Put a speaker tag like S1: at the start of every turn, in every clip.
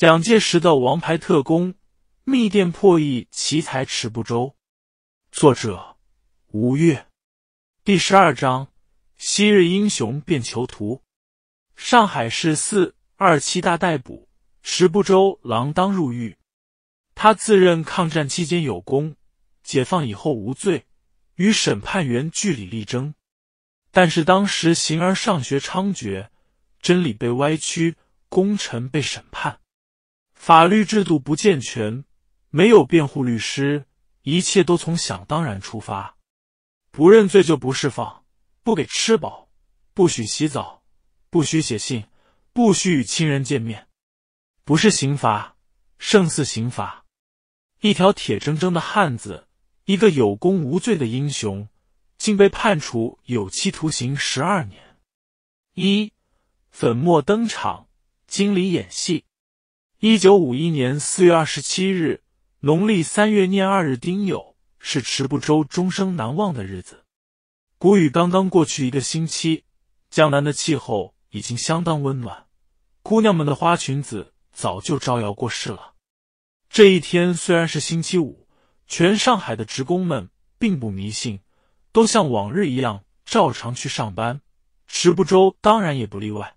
S1: 蒋介石的王牌特工，密电破译奇才迟不周。作者：吴越。第十二章：昔日英雄变囚徒。上海市四二七大逮捕迟不周，锒铛入狱。他自认抗战期间有功，解放以后无罪，与审判员据理力争。但是当时形而上学猖獗，真理被歪曲，功臣被审判。法律制度不健全，没有辩护律师，一切都从想当然出发。不认罪就不释放，不给吃饱，不许洗澡，不许写信，不许与亲人见面。不是刑罚，胜似刑罚。一条铁铮铮的汉子，一个有功无罪的英雄，竟被判处有期徒刑十二年。一粉墨登场，经理演戏。一九五一年四月二十七日，农历三月廿二日，丁酉，是池不周终生难忘的日子。谷雨刚刚过去一个星期，江南的气候已经相当温暖，姑娘们的花裙子早就招摇过市了。这一天虽然是星期五，全上海的职工们并不迷信，都像往日一样照常去上班。池不周当然也不例外。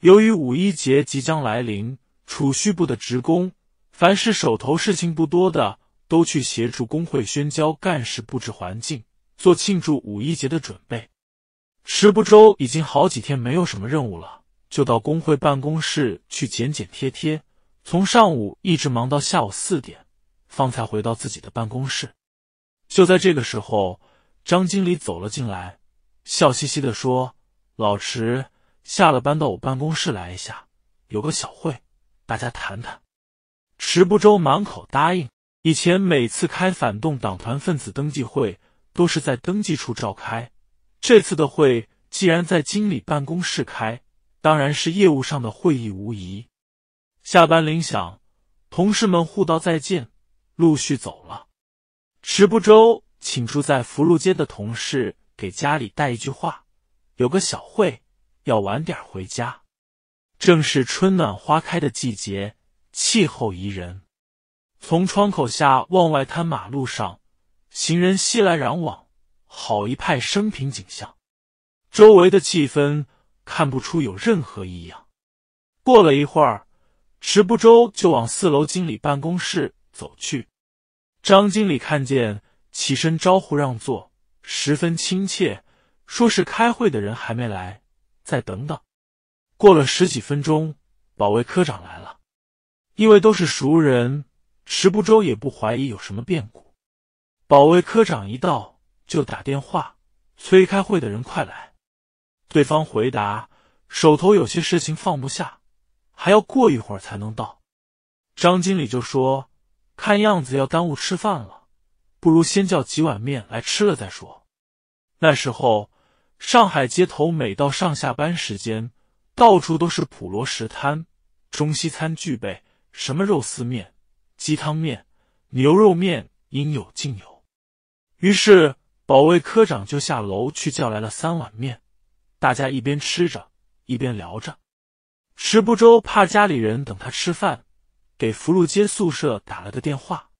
S1: 由于五一节即将来临。储蓄部的职工，凡是手头事情不多的，都去协助工会宣教干事布置环境，做庆祝五一节的准备。池不周已经好几天没有什么任务了，就到工会办公室去剪剪贴贴，从上午一直忙到下午四点，方才回到自己的办公室。就在这个时候，张经理走了进来，笑嘻嘻的说：“老池，下了班到我办公室来一下，有个小会。”大家谈谈，池不周满口答应。以前每次开反动党团分子登记会，都是在登记处召开。这次的会既然在经理办公室开，当然是业务上的会议无疑。下班铃响，同事们互道再见，陆续走了。池不周请住在福禄街的同事给家里带一句话：有个小会，要晚点回家。正是春暖花开的季节，气候宜人。从窗口下望外滩马路上，行人熙来攘往，好一派生平景象。周围的气氛看不出有任何异样。过了一会儿，池不周就往四楼经理办公室走去。张经理看见，起身招呼让座，十分亲切，说是开会的人还没来，再等等。过了十几分钟，保卫科长来了。因为都是熟人，迟步洲也不怀疑有什么变故。保卫科长一到，就打电话催开会的人快来。对方回答：“手头有些事情放不下，还要过一会儿才能到。”张经理就说：“看样子要耽误吃饭了，不如先叫几碗面来吃了再说。”那时候，上海街头每到上下班时间。到处都是普罗石摊，中西餐俱备，什么肉丝面、鸡汤面、牛肉面应有尽有。于是保卫科长就下楼去叫来了三碗面，大家一边吃着一边聊着。石不周怕家里人等他吃饭，给福禄街宿舍打了个电话。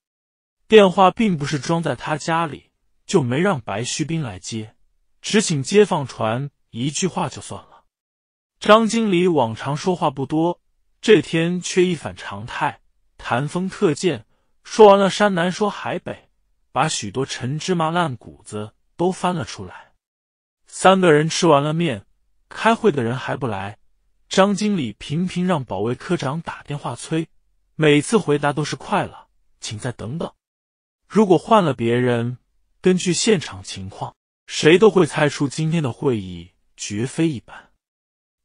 S1: 电话并不是装在他家里，就没让白须兵来接，只请街坊传一句话就算。张经理往常说话不多，这天却一反常态，谈风特见。说完了山南，说海北，把许多陈芝麻烂谷子都翻了出来。三个人吃完了面，开会的人还不来。张经理频频让保卫科长打电话催，每次回答都是快了，请再等等。如果换了别人，根据现场情况，谁都会猜出今天的会议绝非一般。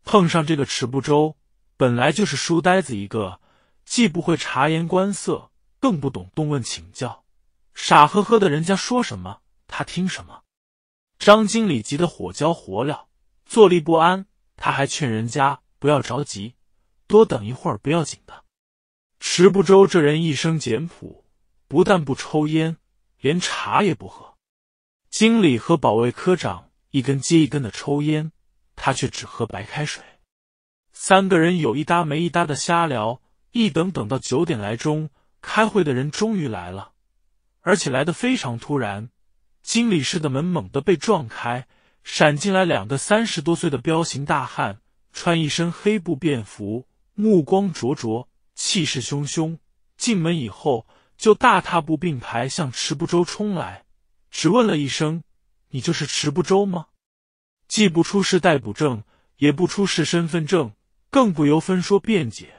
S1: 碰上这个池不周，本来就是书呆子一个，既不会察言观色，更不懂动问请教，傻呵呵的人家说什么他听什么。张经理急得火焦火燎，坐立不安，他还劝人家不要着急，多等一会儿不要紧的。池不周这人一生简朴，不但不抽烟，连茶也不喝。经理和保卫科长一根接一根的抽烟。他却只喝白开水。三个人有一搭没一搭的瞎聊，一等等到九点来钟，开会的人终于来了，而且来的非常突然。经理室的门猛地被撞开，闪进来两个三十多岁的彪形大汉，穿一身黑布便服，目光灼灼，气势汹汹。进门以后，就大踏步并排向池不周冲来，只问了一声：“你就是池不周吗？”既不出示逮捕证，也不出示身份证，更不由分说辩解。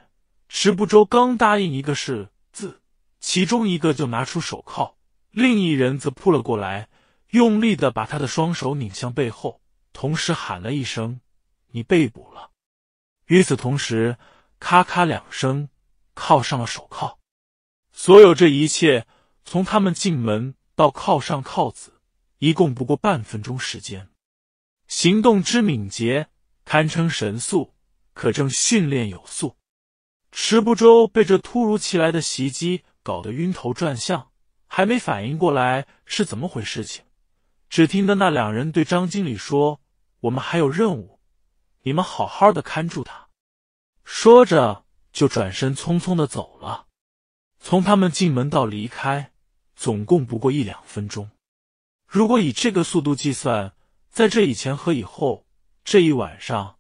S1: 石不周刚答应一个“是”字，其中一个就拿出手铐，另一人则扑了过来，用力的把他的双手拧向背后，同时喊了一声：“你被捕了！”与此同时，咔咔两声，铐上了手铐。所有这一切，从他们进门到铐上铐子，一共不过半分钟时间。行动之敏捷，堪称神速，可正训练有素。池不周被这突如其来的袭击搞得晕头转向，还没反应过来是怎么回事情，只听得那两人对张经理说：“我们还有任务，你们好好的看住他。”说着就转身匆匆的走了。从他们进门到离开，总共不过一两分钟。如果以这个速度计算，在这以前和以后，这一晚上，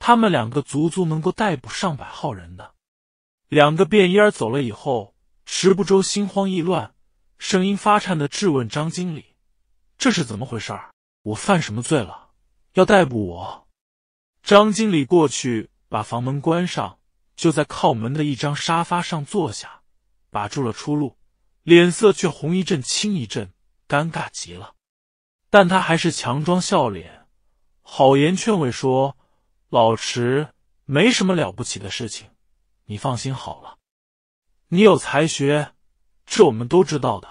S1: 他们两个足足能够逮捕上百号人的。两个便衣儿走了以后，池不周心慌意乱，声音发颤的质问张经理：“这是怎么回事儿？我犯什么罪了？要逮捕我？”张经理过去把房门关上，就在靠门的一张沙发上坐下，把住了出路，脸色却红一阵青一阵，尴尬极了。但他还是强装笑脸，好言劝慰说：“老池，没什么了不起的事情，你放心好了。你有才学，这我们都知道的。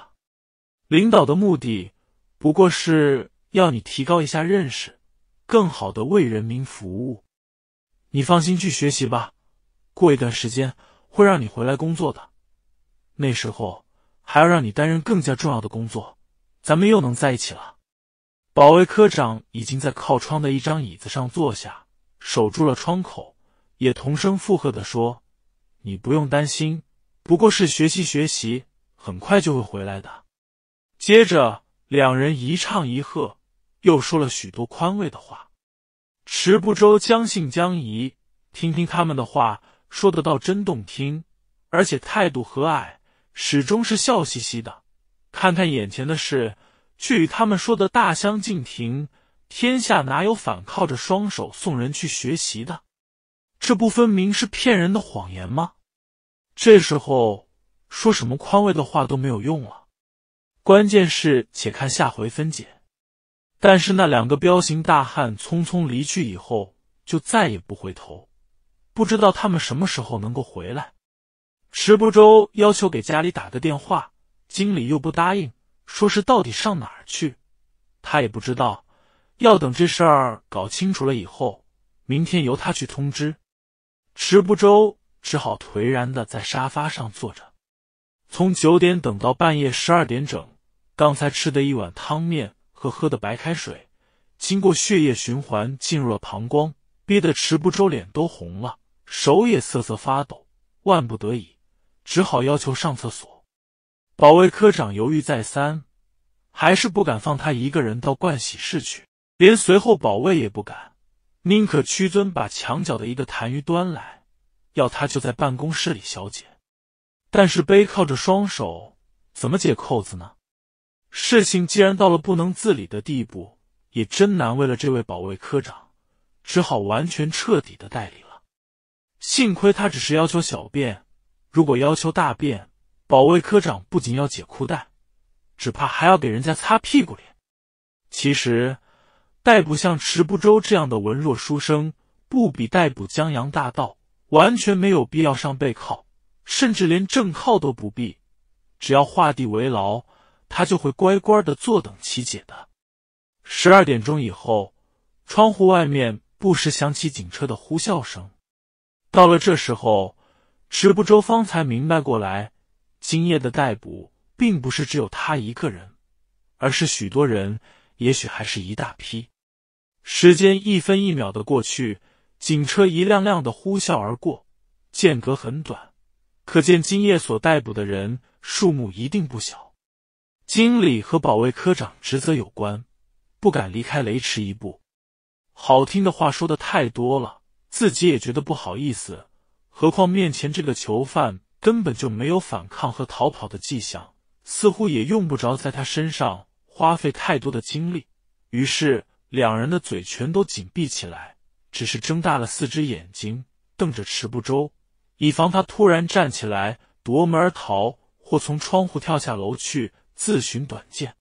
S1: 领导的目的不过是要你提高一下认识，更好的为人民服务。你放心去学习吧，过一段时间会让你回来工作的。那时候还要让你担任更加重要的工作，咱们又能在一起了。”保卫科长已经在靠窗的一张椅子上坐下，守住了窗口，也同声附和的说：“你不用担心，不过是学习学习，很快就会回来的。”接着两人一唱一和，又说了许多宽慰的话。池不周将信将疑，听听他们的话，说的倒真动听，而且态度和蔼，始终是笑嘻嘻的。看看眼前的事。却与他们说的大相径庭。天下哪有反靠着双手送人去学习的？这不分明是骗人的谎言吗？这时候说什么宽慰的话都没有用了。关键是且看下回分解。但是那两个彪形大汉匆匆离去以后，就再也不回头。不知道他们什么时候能够回来。池不周要求给家里打个电话，经理又不答应。说是到底上哪儿去，他也不知道，要等这事儿搞清楚了以后，明天由他去通知。池不周只好颓然的在沙发上坐着，从九点等到半夜十二点整，刚才吃的一碗汤面和喝的白开水，经过血液循环进入了膀胱，憋得池不周脸都红了，手也瑟瑟发抖，万不得已，只好要求上厕所。保卫科长犹豫再三，还是不敢放他一个人到盥洗室去，连随后保卫也不敢，宁可屈尊把墙角的一个痰盂端来，要他就在办公室里小解。但是背靠着双手，怎么解扣子呢？事情既然到了不能自理的地步，也真难为了这位保卫科长，只好完全彻底的代理了。幸亏他只是要求小便，如果要求大便。保卫科长不仅要解裤带，只怕还要给人家擦屁股脸。其实，逮捕像池不周这样的文弱书生，不比逮捕江洋大盗完全没有必要上背靠，甚至连正靠都不必，只要画地为牢，他就会乖乖的坐等其解的。十二点钟以后，窗户外面不时响起警车的呼啸声。到了这时候，池不周方才明白过来。今夜的逮捕并不是只有他一个人，而是许多人，也许还是一大批。时间一分一秒的过去，警车一辆辆的呼啸而过，间隔很短，可见今夜所逮捕的人数目一定不小。经理和保卫科长职责有关，不敢离开雷池一步。好听的话说的太多了，自己也觉得不好意思，何况面前这个囚犯。根本就没有反抗和逃跑的迹象，似乎也用不着在他身上花费太多的精力。于是，两人的嘴全都紧闭起来，只是睁大了四只眼睛，瞪着池不周，以防他突然站起来夺门而逃，或从窗户跳下楼去自寻短见。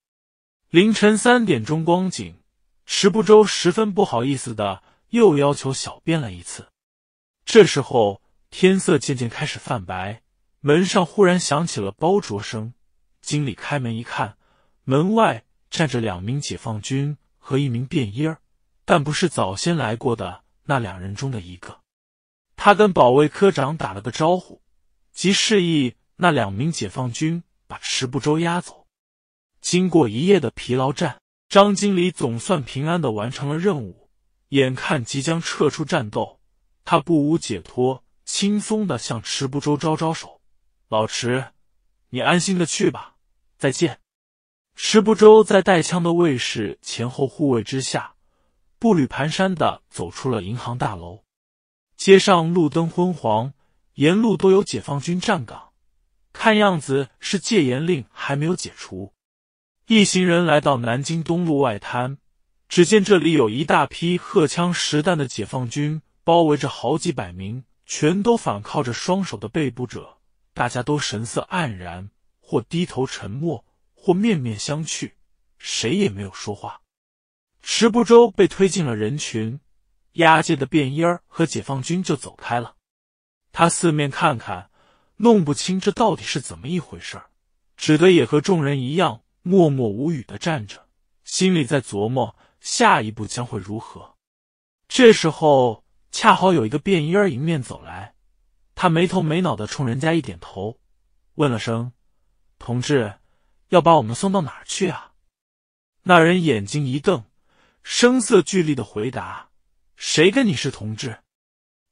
S1: 凌晨三点钟光景，池不周十分不好意思的又要求小便了一次。这时候，天色渐渐开始泛白。门上忽然响起了包着声，经理开门一看，门外站着两名解放军和一名便衣儿，但不是早先来过的那两人中的一个。他跟保卫科长打了个招呼，即示意那两名解放军把池步洲押走。经过一夜的疲劳战，张经理总算平安的完成了任务。眼看即将撤出战斗，他不无解脱，轻松的向池步洲招招手。老池，你安心的去吧，再见。池步洲在带枪的卫士前后护卫之下，步履蹒跚的走出了银行大楼。街上路灯昏黄，沿路都有解放军站岗，看样子是戒严令还没有解除。一行人来到南京东路外滩，只见这里有一大批荷枪实弹的解放军包围着好几百名全都反靠着双手的被捕者。大家都神色黯然，或低头沉默，或面面相觑，谁也没有说话。池不周被推进了人群，押解的便衣儿和解放军就走开了。他四面看看，弄不清这到底是怎么一回事儿，只得也和众人一样默默无语的站着，心里在琢磨下一步将会如何。这时候，恰好有一个便衣儿迎面走来。他没头没脑的冲人家一点头，问了声：“同志，要把我们送到哪儿去啊？”那人眼睛一瞪，声色俱厉的回答：“谁跟你是同志？”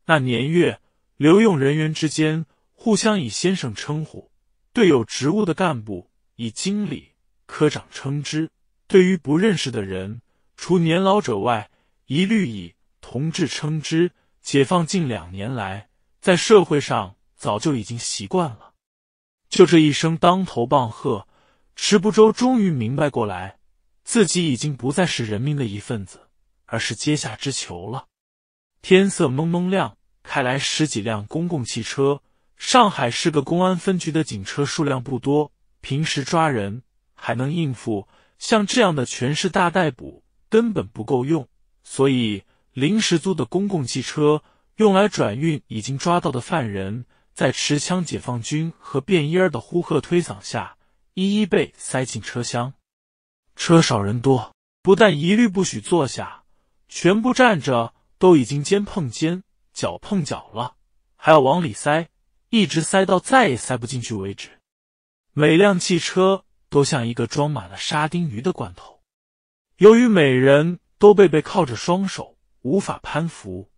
S1: 那年月，留用人员之间互相以先生称呼，对有职务的干部以经理、科长称之；对于不认识的人，除年老者外，一律以同志称之。解放近两年来。在社会上早就已经习惯了，就这一声当头棒喝，迟不周终于明白过来，自己已经不再是人民的一份子，而是阶下之囚了。天色蒙蒙亮，开来十几辆公共汽车。上海市个公安分局的警车数量不多，平时抓人还能应付，像这样的全市大逮捕根本不够用，所以临时租的公共汽车。用来转运已经抓到的犯人，在持枪解放军和便衣儿的呼喝推搡下，一一被塞进车厢。车少人多，不但一律不许坐下，全部站着，都已经肩碰肩、脚碰脚了，还要往里塞，一直塞到再也塞不进去为止。每辆汽车都像一个装满了沙丁鱼的罐头。由于每人都被被靠着双手，无法攀扶。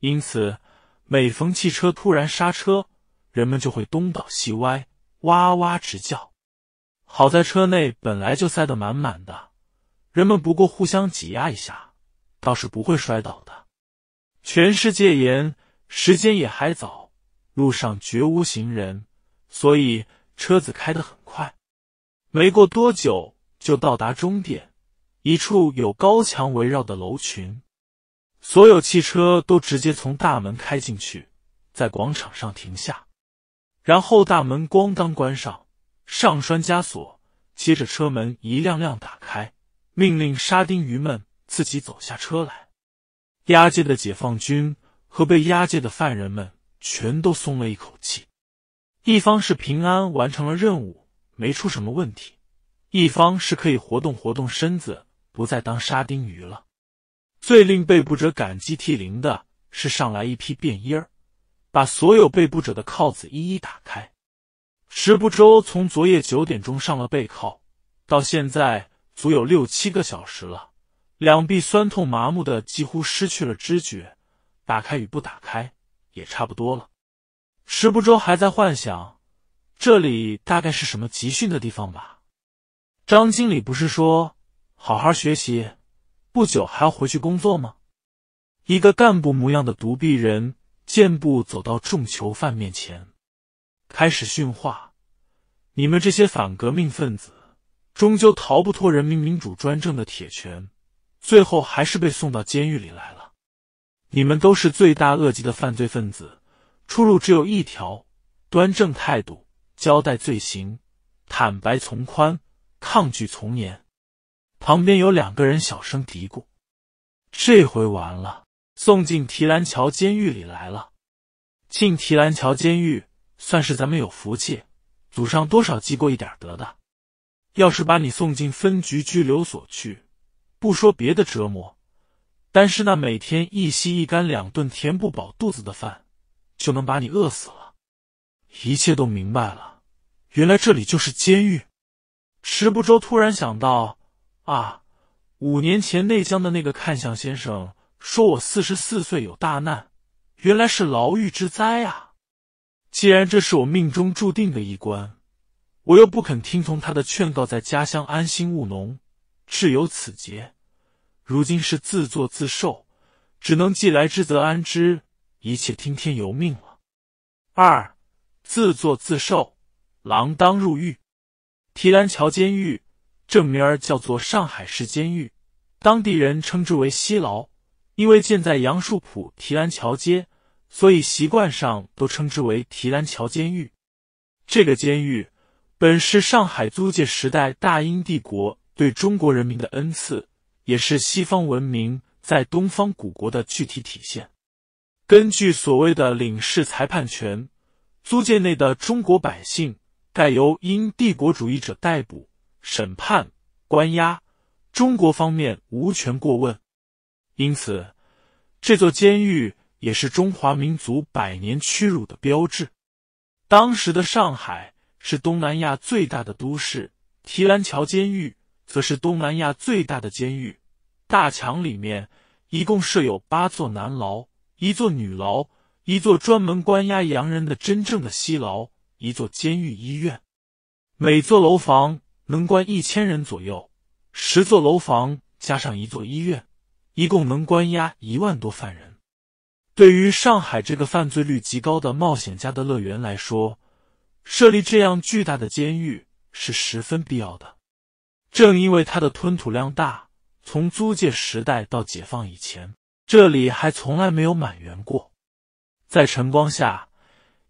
S1: 因此，每逢汽车突然刹车，人们就会东倒西歪，哇哇直叫。好在车内本来就塞得满满的，人们不过互相挤压一下，倒是不会摔倒的。全世界严，时间也还早，路上绝无行人，所以车子开得很快。没过多久就到达终点，一处有高墙围绕的楼群。所有汽车都直接从大门开进去，在广场上停下，然后大门咣当关上，上栓枷锁，接着车门一辆辆打开，命令沙丁鱼们自己走下车来。押解的解放军和被押解的犯人们全都松了一口气：一方是平安完成了任务，没出什么问题；一方是可以活动活动身子，不再当沙丁鱼了。最令被捕者感激涕零的是，上来一批便衣儿，把所有被捕者的铐子一一打开。石不周从昨夜九点钟上了背铐，到现在足有六七个小时了，两臂酸痛麻木的几乎失去了知觉，打开与不打开也差不多了。石不周还在幻想，这里大概是什么集训的地方吧？张经理不是说好好学习？不久还要回去工作吗？一个干部模样的独臂人健步走到众囚犯面前，开始训话：“你们这些反革命分子，终究逃不脱人民民主专政的铁拳，最后还是被送到监狱里来了。你们都是罪大恶极的犯罪分子，出路只有一条：端正态度，交代罪行，坦白从宽，抗拒从严。”旁边有两个人小声嘀咕：“这回完了，送进提篮桥监狱里来了。进提篮桥监狱，算是咱们有福气，祖上多少积过一点德的。要是把你送进分局拘留所去，不说别的折磨，单是那每天一吸一干两顿填不饱肚子的饭，就能把你饿死了。一切都明白了，原来这里就是监狱。”池不周突然想到。啊，五年前内江的那个看相先生说我四十四岁有大难，原来是牢狱之灾啊！既然这是我命中注定的一关，我又不肯听从他的劝告，在家乡安心务农，至有此劫，如今是自作自受，只能既来之则安之，一切听天由命了。二，自作自受，锒铛入狱，提篮桥监狱。正名儿叫做上海市监狱，当地人称之为“西牢”，因为建在杨树浦提篮桥街，所以习惯上都称之为提篮桥监狱。这个监狱本是上海租界时代大英帝国对中国人民的恩赐，也是西方文明在东方古国的具体体现。根据所谓的领事裁判权，租界内的中国百姓盖由英帝国主义者逮捕。审判、关押，中国方面无权过问，因此这座监狱也是中华民族百年屈辱的标志。当时的上海是东南亚最大的都市，提篮桥监狱则是东南亚最大的监狱。大墙里面一共设有八座男牢、一座女牢、一座专门关押洋人的真正的西牢、一座监狱医院，每座楼房。能关一千人左右，十座楼房加上一座医院，一共能关押一万多犯人。对于上海这个犯罪率极高的冒险家的乐园来说，设立这样巨大的监狱是十分必要的。正因为它的吞吐量大，从租界时代到解放以前，这里还从来没有满员过。在晨光下，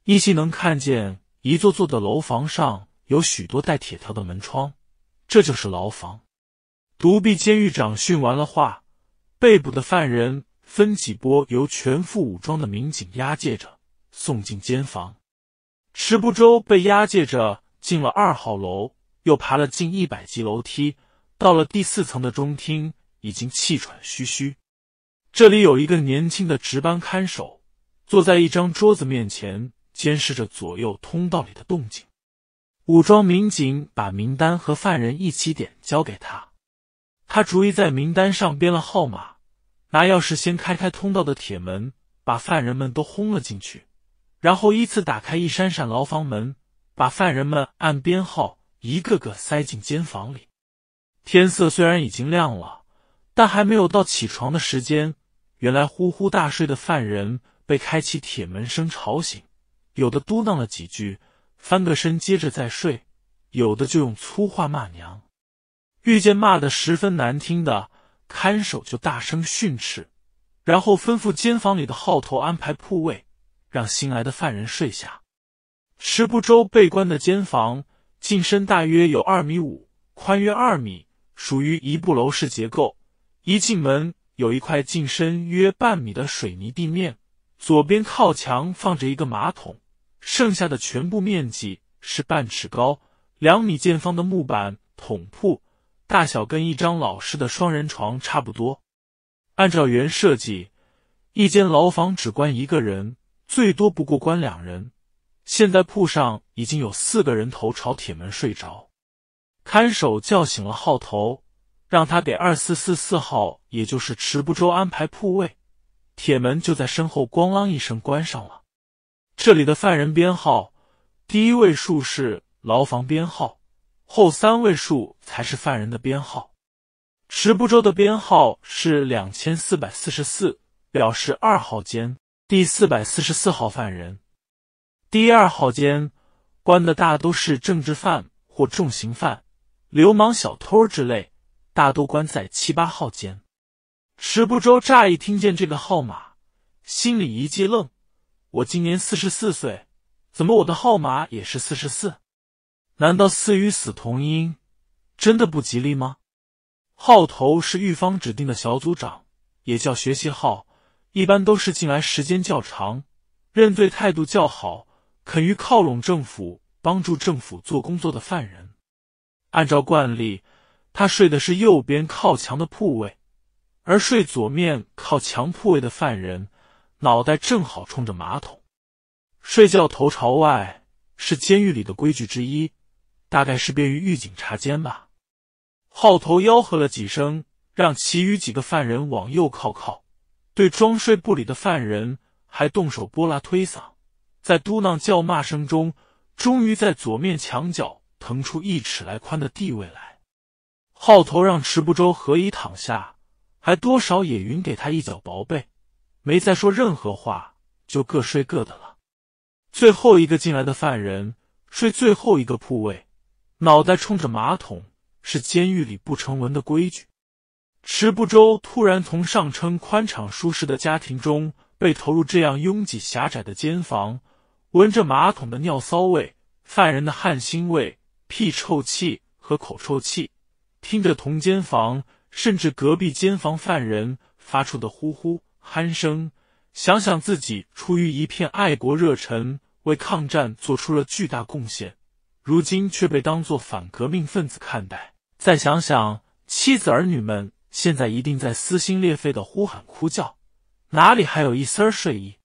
S1: 依稀能看见一座座的楼房上。有许多带铁条的门窗，这就是牢房。独臂监狱长训完了话，被捕的犯人分几波，由全副武装的民警押解着送进监房。池不周被押解着进了二号楼，又爬了近一百级楼梯，到了第四层的中厅，已经气喘吁吁。这里有一个年轻的值班看守，坐在一张桌子面前，监视着左右通道里的动静。武装民警把名单和犯人一起点交给他，他逐一在名单上编了号码，拿钥匙先开开通道的铁门，把犯人们都轰了进去，然后依次打开一扇扇牢房门，把犯人们按编号一个个塞进监房里。天色虽然已经亮了，但还没有到起床的时间。原来呼呼大睡的犯人被开启铁门声吵醒，有的嘟囔了几句。翻个身，接着再睡。有的就用粗话骂娘，遇见骂的十分难听的，看守就大声训斥，然后吩咐监房里的号头安排铺位，让新来的犯人睡下。石不周被关的监房，进深大约有二米五，宽约二米，属于一部楼式结构。一进门有一块进深约半米的水泥地面，左边靠墙放着一个马桶。剩下的全部面积是半尺高、两米见方的木板桶铺，大小跟一张老式的双人床差不多。按照原设计，一间牢房只关一个人，最多不过关两人。现在铺上已经有四个人头朝铁门睡着，看守叫醒了号头，让他给二四四四号，也就是池步洲安排铺位。铁门就在身后，咣啷一声关上了。这里的犯人编号，第一位数是牢房编号，后三位数才是犯人的编号。池不周的编号是两千四百四十四，表示二号间第四百四十四号犯人。第二号间关的大都是政治犯或重刑犯、流氓小偷之类，大都关在七八号间。池不周乍一听见这个号码，心里一记愣。我今年四十四岁，怎么我的号码也是四十四？难道“四”与“死”同音，真的不吉利吗？号头是狱方指定的小组长，也叫学习号，一般都是进来时间较长、认罪态度较好、肯于靠拢政府、帮助政府做工作的犯人。按照惯例，他睡的是右边靠墙的铺位，而睡左面靠墙铺位的犯人。脑袋正好冲着马桶，睡觉头朝外是监狱里的规矩之一，大概是便于狱警查监吧。号头吆喝了几声，让其余几个犯人往右靠靠，对装睡不理的犯人还动手拨拉推搡，在嘟囔叫骂声中，终于在左面墙角腾出一尺来宽的地位来。号头让迟不周何以躺下，还多少也匀给他一脚薄被。没再说任何话，就各睡各的了。最后一个进来的犯人睡最后一个铺位，脑袋冲着马桶，是监狱里不成文的规矩。池不周突然从上称宽敞舒适的家庭中被投入这样拥挤狭窄的监房，闻着马桶的尿骚味、犯人的汗腥味、屁臭气和口臭气，听着同监房甚至隔壁监房犯人发出的呼呼。鼾声，想想自己出于一片爱国热忱，为抗战做出了巨大贡献，如今却被当作反革命分子看待。再想想妻子儿女们，现在一定在撕心裂肺的呼喊哭叫，哪里还有一丝儿睡意？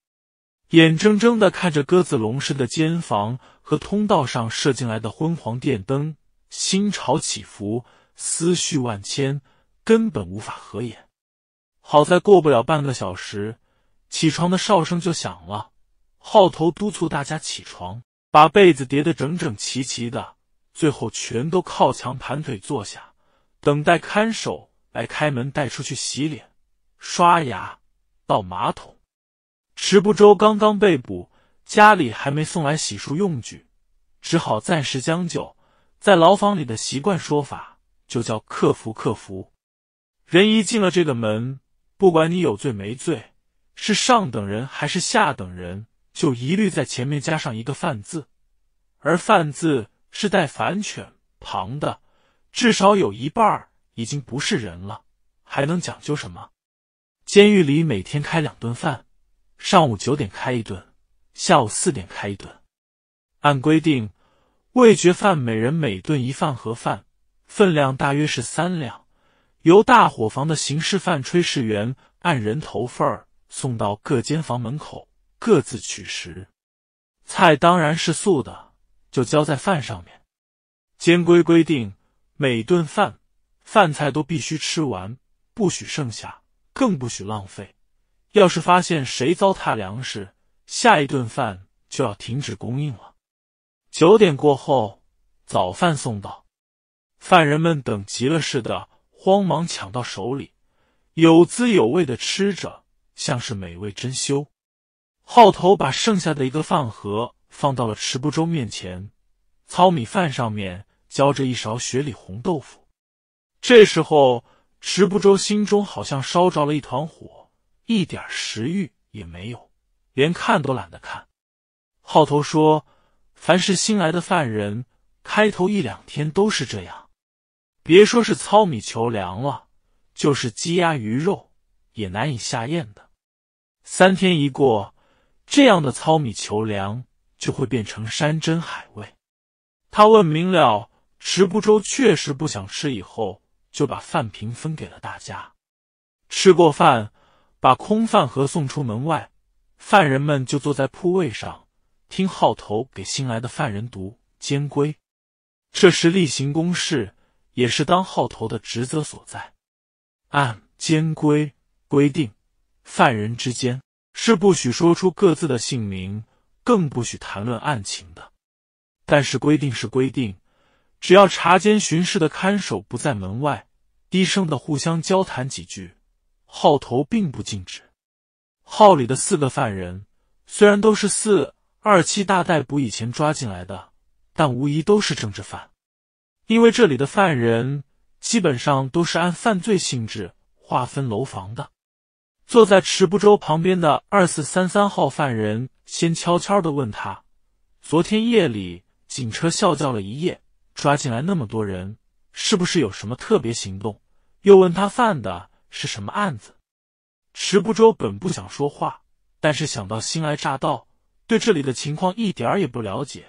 S1: 眼睁睁的看着鸽子笼似的间房和通道上射进来的昏黄电灯，心潮起伏，思绪万千，根本无法合眼。好在过不了半个小时，起床的哨声就响了。号头督促大家起床，把被子叠得整整齐齐的，最后全都靠墙盘腿坐下，等待看守来开门带出去洗脸、刷牙、倒马桶。池不周刚刚被捕，家里还没送来洗漱用具，只好暂时将就。在牢房里的习惯说法就叫“克服克服”。人一进了这个门。不管你有罪没罪，是上等人还是下等人，就一律在前面加上一个“犯”字，而“犯”字是带反犬旁的，至少有一半已经不是人了，还能讲究什么？监狱里每天开两顿饭，上午九点开一顿，下午四点开一顿。按规定，味觉饭每人每顿一饭盒饭，分量大约是三两。由大伙房的刑事犯炊事员按人头份儿送到各间房门口，各自取食。菜当然是素的，就浇在饭上面。监规规定，每顿饭饭菜都必须吃完，不许剩下，更不许浪费。要是发现谁糟蹋粮食，下一顿饭就要停止供应了。九点过后，早饭送到，犯人们等急了似的。慌忙抢到手里，有滋有味的吃着，像是美味珍馐。浩头把剩下的一个饭盒放到了池不周面前，糙米饭上面浇着一勺雪里红豆腐。这时候，池不周心中好像烧着了一团火，一点食欲也没有，连看都懒得看。浩头说：“凡是新来的犯人，开头一两天都是这样。”别说是糙米球粮了，就是鸡鸭鱼肉也难以下咽的。三天一过，这样的糙米球粮就会变成山珍海味。他问明了池不周确实不想吃以后，就把饭瓶分给了大家。吃过饭，把空饭盒送出门外，犯人们就坐在铺位上听号头给新来的犯人读监规，这时例行公事。也是当号头的职责所在。按监规规定，犯人之间是不许说出各自的姓名，更不许谈论案情的。但是规定是规定，只要查监巡视的看守不在门外，低声的互相交谈几句，号头并不禁止。号里的四个犯人虽然都是四二七大逮捕以前抓进来的，但无疑都是政治犯。因为这里的犯人基本上都是按犯罪性质划分楼房的。坐在池不周旁边的二四三三号犯人先悄悄的问他：“昨天夜里警车啸叫了一夜，抓进来那么多人，是不是有什么特别行动？”又问他犯的是什么案子。池不周本不想说话，但是想到新来乍到，对这里的情况一点儿也不了解，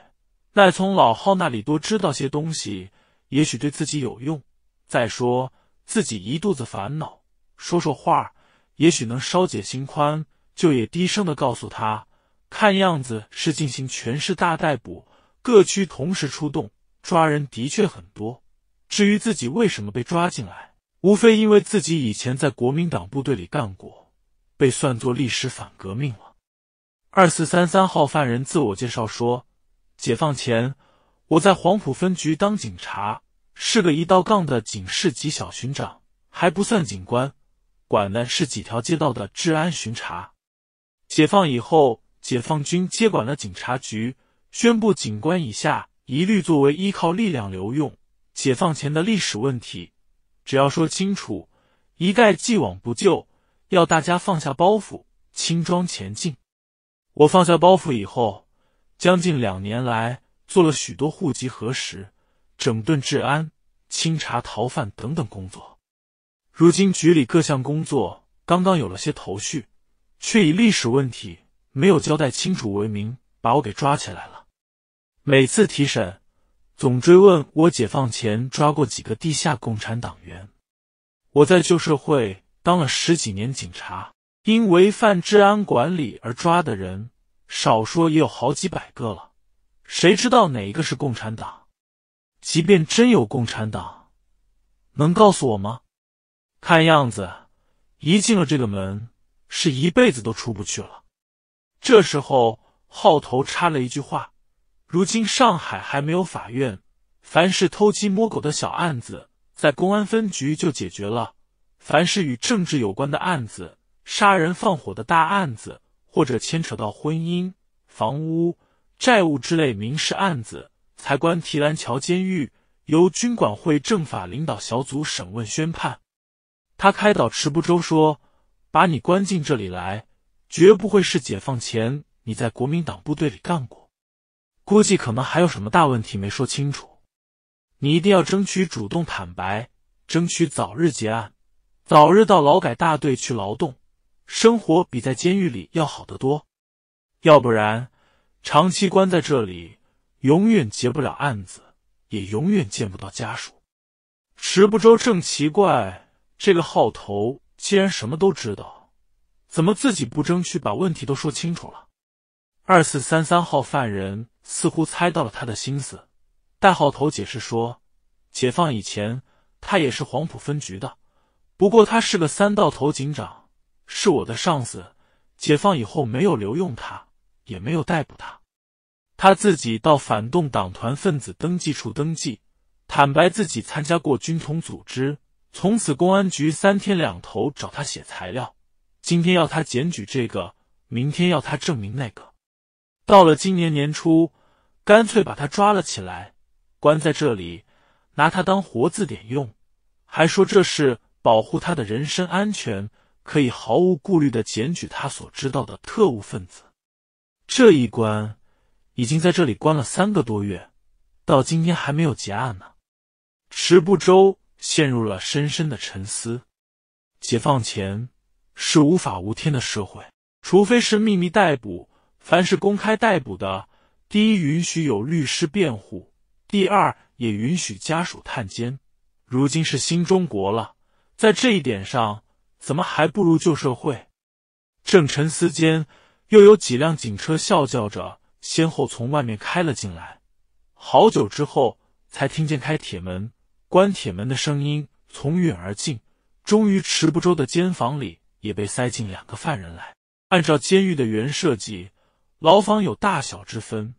S1: 奈从老号那里多知道些东西。也许对自己有用。再说，自己一肚子烦恼，说说话也许能稍解心宽。舅爷低声的告诉他，看样子是进行全市大逮捕，各区同时出动抓人，的确很多。至于自己为什么被抓进来，无非因为自己以前在国民党部队里干过，被算作历史反革命了。二四三三号犯人自我介绍说，解放前。我在黄埔分局当警察，是个一道杠的警市级小巡长，还不算警官，管的是几条街道的治安巡查。解放以后，解放军接管了警察局，宣布警官以下一律作为依靠力量留用。解放前的历史问题，只要说清楚，一概既往不咎，要大家放下包袱，轻装前进。我放下包袱以后，将近两年来。做了许多户籍核实、整顿治安、清查逃犯等等工作。如今局里各项工作刚刚有了些头绪，却以历史问题没有交代清楚为名，把我给抓起来了。每次提审，总追问我解放前抓过几个地下共产党员。我在旧社会当了十几年警察，因违反治安管理而抓的人，少说也有好几百个了。谁知道哪一个是共产党？即便真有共产党，能告诉我吗？看样子，一进了这个门，是一辈子都出不去了。这时候，号头插了一句话：“如今上海还没有法院，凡是偷鸡摸狗的小案子，在公安分局就解决了；凡是与政治有关的案子、杀人放火的大案子，或者牵扯到婚姻、房屋。”债务之类民事案子，才关提篮桥监狱，由军管会政法领导小组审问宣判。他开导池步洲说：“把你关进这里来，绝不会是解放前你在国民党部队里干过，估计可能还有什么大问题没说清楚。你一定要争取主动坦白，争取早日结案，早日到劳改大队去劳动，生活比在监狱里要好得多。要不然。”长期关在这里，永远结不了案子，也永远见不到家属。池不周正奇怪，这个号头既然什么都知道，怎么自己不争取把问题都说清楚了？二四三三号犯人似乎猜到了他的心思，代号头解释说：“解放以前，他也是黄埔分局的，不过他是个三道头警长，是我的上司。解放以后没有留用他。”也没有逮捕他，他自己到反动党团分子登记处登记，坦白自己参加过军统组织。从此，公安局三天两头找他写材料，今天要他检举这个，明天要他证明那个。到了今年年初，干脆把他抓了起来，关在这里，拿他当活字典用，还说这是保护他的人身安全，可以毫无顾虑的检举他所知道的特务分子。这一关已经在这里关了三个多月，到今天还没有结案呢。池步洲陷入了深深的沉思。解放前是无法无天的社会，除非是秘密逮捕，凡是公开逮捕的，第一允许有律师辩护，第二也允许家属探监。如今是新中国了，在这一点上，怎么还不如旧社会？正沉思间。又有几辆警车笑叫着，先后从外面开了进来。好久之后，才听见开铁门、关铁门的声音从远而近。终于，池不周的监房里也被塞进两个犯人来。按照监狱的原设计，牢房有大小之分，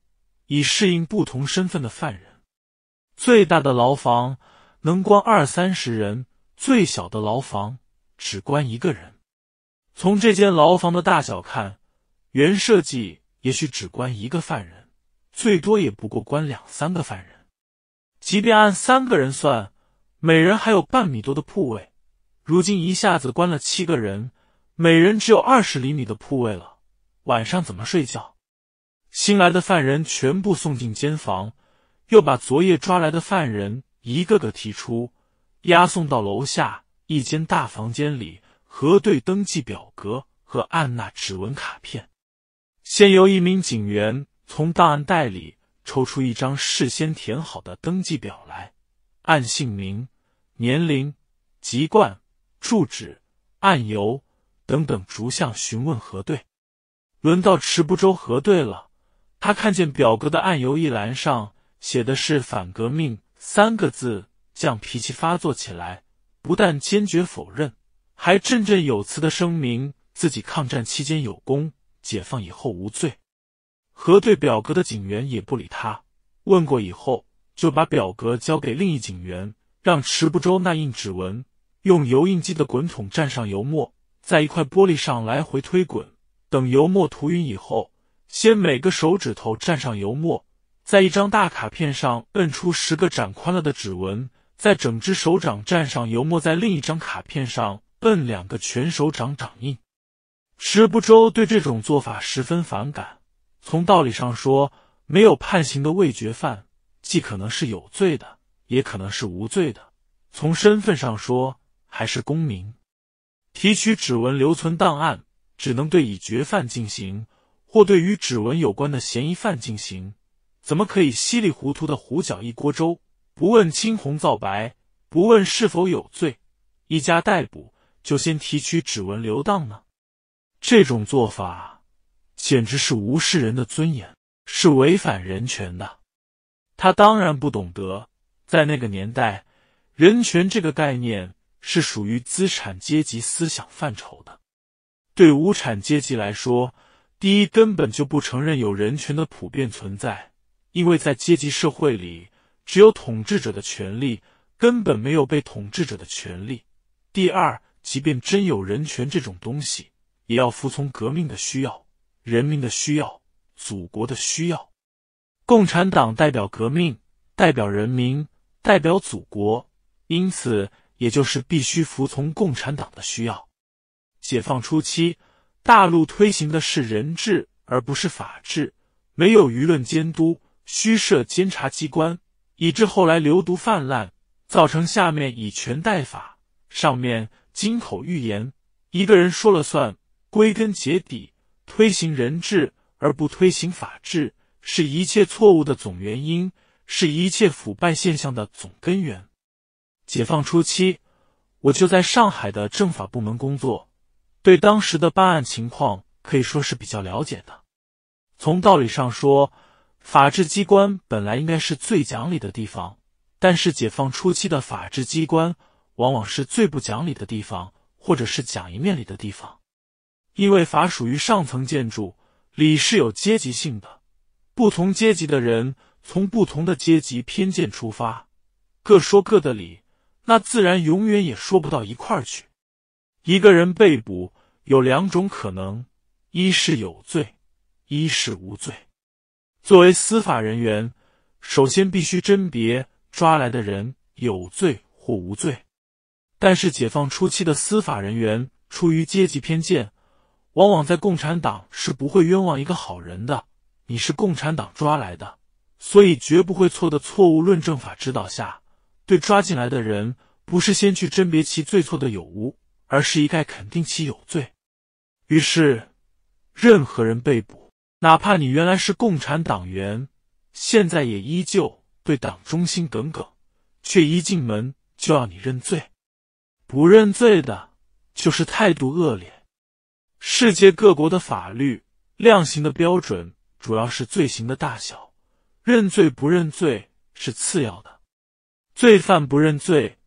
S1: 以适应不同身份的犯人。最大的牢房能关二三十人，最小的牢房只关一个人。从这间牢房的大小看，原设计也许只关一个犯人，最多也不过关两三个犯人。即便按三个人算，每人还有半米多的铺位。如今一下子关了七个人，每人只有二十厘米的铺位了，晚上怎么睡觉？新来的犯人全部送进监房，又把昨夜抓来的犯人一个个提出，押送到楼下一间大房间里核对登记表格和按捺指纹卡片。先由一名警员从档案袋里抽出一张事先填好的登记表来，按姓名、年龄、籍贯、住址、案由等等逐项询问核对。轮到池不周核对了，他看见表格的案由一栏上写的是“反革命”三个字，将脾气发作起来，不但坚决否认，还振振有词的声明自己抗战期间有功。解放以后无罪，核对表格的警员也不理他。问过以后，就把表格交给另一警员，让池不周捺印指纹。用油印机的滚筒蘸上油墨，在一块玻璃上来回推滚。等油墨涂匀以后，先每个手指头蘸上油墨，在一张大卡片上摁出十个展宽了的指纹。在整只手掌蘸上油墨，在另一张卡片上摁两个全手掌掌印。石不周对这种做法十分反感。从道理上说，没有判刑的未决犯，既可能是有罪的，也可能是无罪的；从身份上说，还是公民。提取指纹留存档案，只能对已决犯进行，或对与指纹有关的嫌疑犯进行。怎么可以稀里糊涂的胡搅一锅粥，不问青红皂白，不问是否有罪，一家逮捕就先提取指纹留档呢？这种做法简直是无视人的尊严，是违反人权的。他当然不懂得，在那个年代，人权这个概念是属于资产阶级思想范畴的。对无产阶级来说，第一，根本就不承认有人权的普遍存在，因为在阶级社会里，只有统治者的权利，根本没有被统治者的权利。第二，即便真有人权这种东西，也要服从革命的需要、人民的需要、祖国的需要。共产党代表革命、代表人民、代表祖国，因此也就是必须服从共产党的需要。解放初期，大陆推行的是人治而不是法治，没有舆论监督，虚设监察机关，以致后来流毒泛滥，造成下面以权代法，上面金口玉言，一个人说了算。归根结底，推行人治而不推行法治，是一切错误的总原因，是一切腐败现象的总根源。解放初期，我就在上海的政法部门工作，对当时的办案情况可以说是比较了解的。从道理上说，法治机关本来应该是最讲理的地方，但是解放初期的法治机关往往是最不讲理的地方，或者是讲一面理的地方。因为法属于上层建筑，理是有阶级性的。不同阶级的人从不同的阶级偏见出发，各说各的理，那自然永远也说不到一块儿去。一个人被捕有两种可能：一是有罪，一是无罪。作为司法人员，首先必须甄别抓来的人有罪或无罪。但是解放初期的司法人员出于阶级偏见。往往在共产党是不会冤枉一个好人的。你是共产党抓来的，所以绝不会错的错误论证法指导下，对抓进来的人，不是先去甄别其罪错的有无，而是一概肯定其有罪。于是，任何人被捕，哪怕你原来是共产党员，现在也依旧对党忠心耿耿，却一进门就要你认罪。不认罪的，就是态度恶劣。世界各国的法律量刑的标准主要是罪行的大小，认罪不认罪是次要的。罪犯不认罪，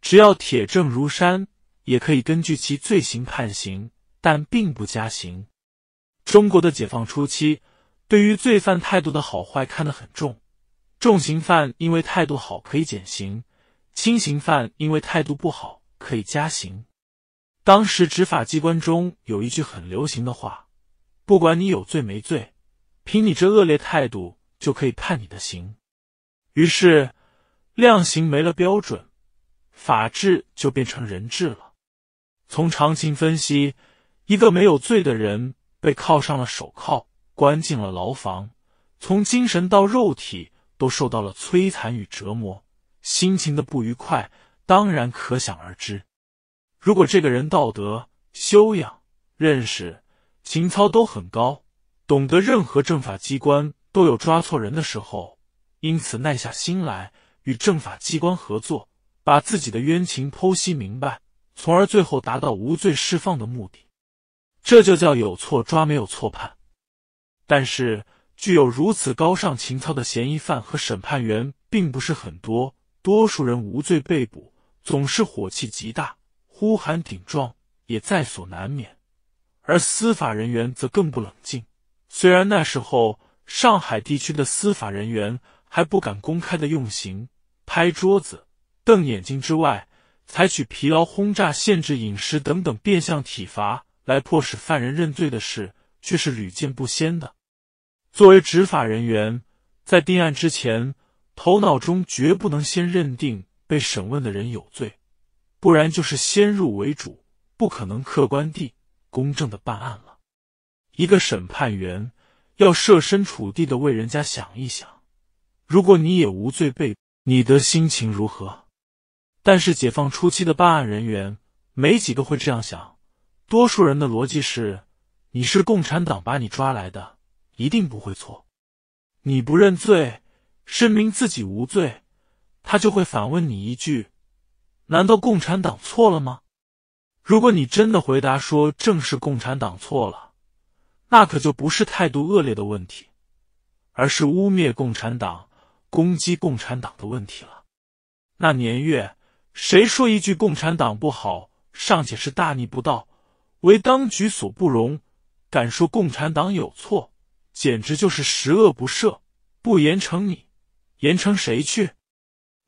S1: 只要铁证如山，也可以根据其罪行判刑，但并不加刑。中国的解放初期，对于罪犯态度的好坏看得很重，重刑犯因为态度好可以减刑，轻刑犯因为态度不好可以加刑。当时执法机关中有一句很流行的话：“不管你有罪没罪，凭你这恶劣态度就可以判你的刑。”于是，量刑没了标准，法治就变成人治了。从常情分析，一个没有罪的人被铐上了手铐，关进了牢房，从精神到肉体都受到了摧残与折磨，心情的不愉快当然可想而知。如果这个人道德修养、认识、情操都很高，懂得任何政法机关都有抓错人的时候，因此耐下心来与政法机关合作，把自己的冤情剖析明白，从而最后达到无罪释放的目的。这就叫有错抓，没有错判。但是，具有如此高尚情操的嫌疑犯和审判员并不是很多，多数人无罪被捕，总是火气极大。呼喊顶撞也在所难免，而司法人员则更不冷静。虽然那时候上海地区的司法人员还不敢公开的用刑、拍桌子、瞪眼睛之外，采取疲劳轰炸、限制饮食等等变相体罚来迫使犯人认罪的事，却是屡见不鲜的。作为执法人员，在定案之前，头脑中绝不能先认定被审问的人有罪。不然就是先入为主，不可能客观地、公正的办案了。一个审判员要设身处地的为人家想一想，如果你也无罪被你的心情如何？但是解放初期的办案人员没几个会这样想，多数人的逻辑是：你是共产党把你抓来的，一定不会错。你不认罪，声明自己无罪，他就会反问你一句。难道共产党错了吗？如果你真的回答说正是共产党错了，那可就不是态度恶劣的问题，而是污蔑共产党、攻击共产党的问题了。那年月，谁说一句共产党不好，尚且是大逆不道，为当局所不容；敢说共产党有错，简直就是十恶不赦，不严惩你，严惩谁去？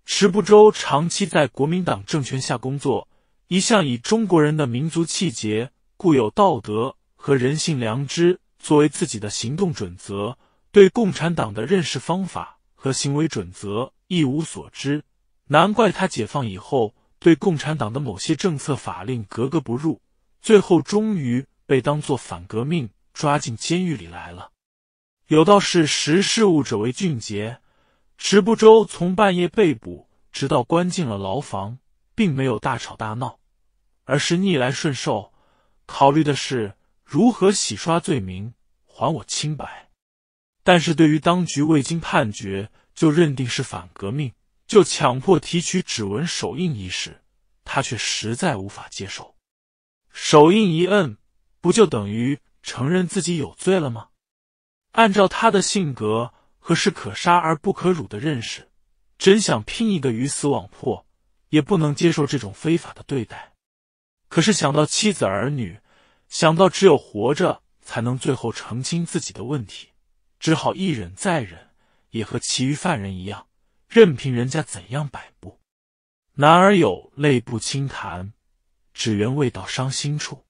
S1: 池步洲长期在国民党政权下工作，一向以中国人的民族气节、固有道德和人性良知作为自己的行动准则，对共产党的认识方法和行为准则一无所知。难怪他解放以后对共产党的某些政策法令格格不入，最后终于被当作反革命抓进监狱里来了。有道是识事务者为俊杰。池不周从半夜被捕，直到关进了牢房，并没有大吵大闹，而是逆来顺受。考虑的是如何洗刷罪名，还我清白。但是，对于当局未经判决就认定是反革命，就强迫提取指纹手印一事，他却实在无法接受。手印一摁，不就等于承认自己有罪了吗？按照他的性格。可是可杀而不可辱的认识，真想拼一个鱼死网破，也不能接受这种非法的对待。可是想到妻子儿女，想到只有活着才能最后澄清自己的问题，只好一忍再忍，也和其余犯人一样，任凭人家怎样摆布。男儿有泪不轻弹，只缘未到伤心处。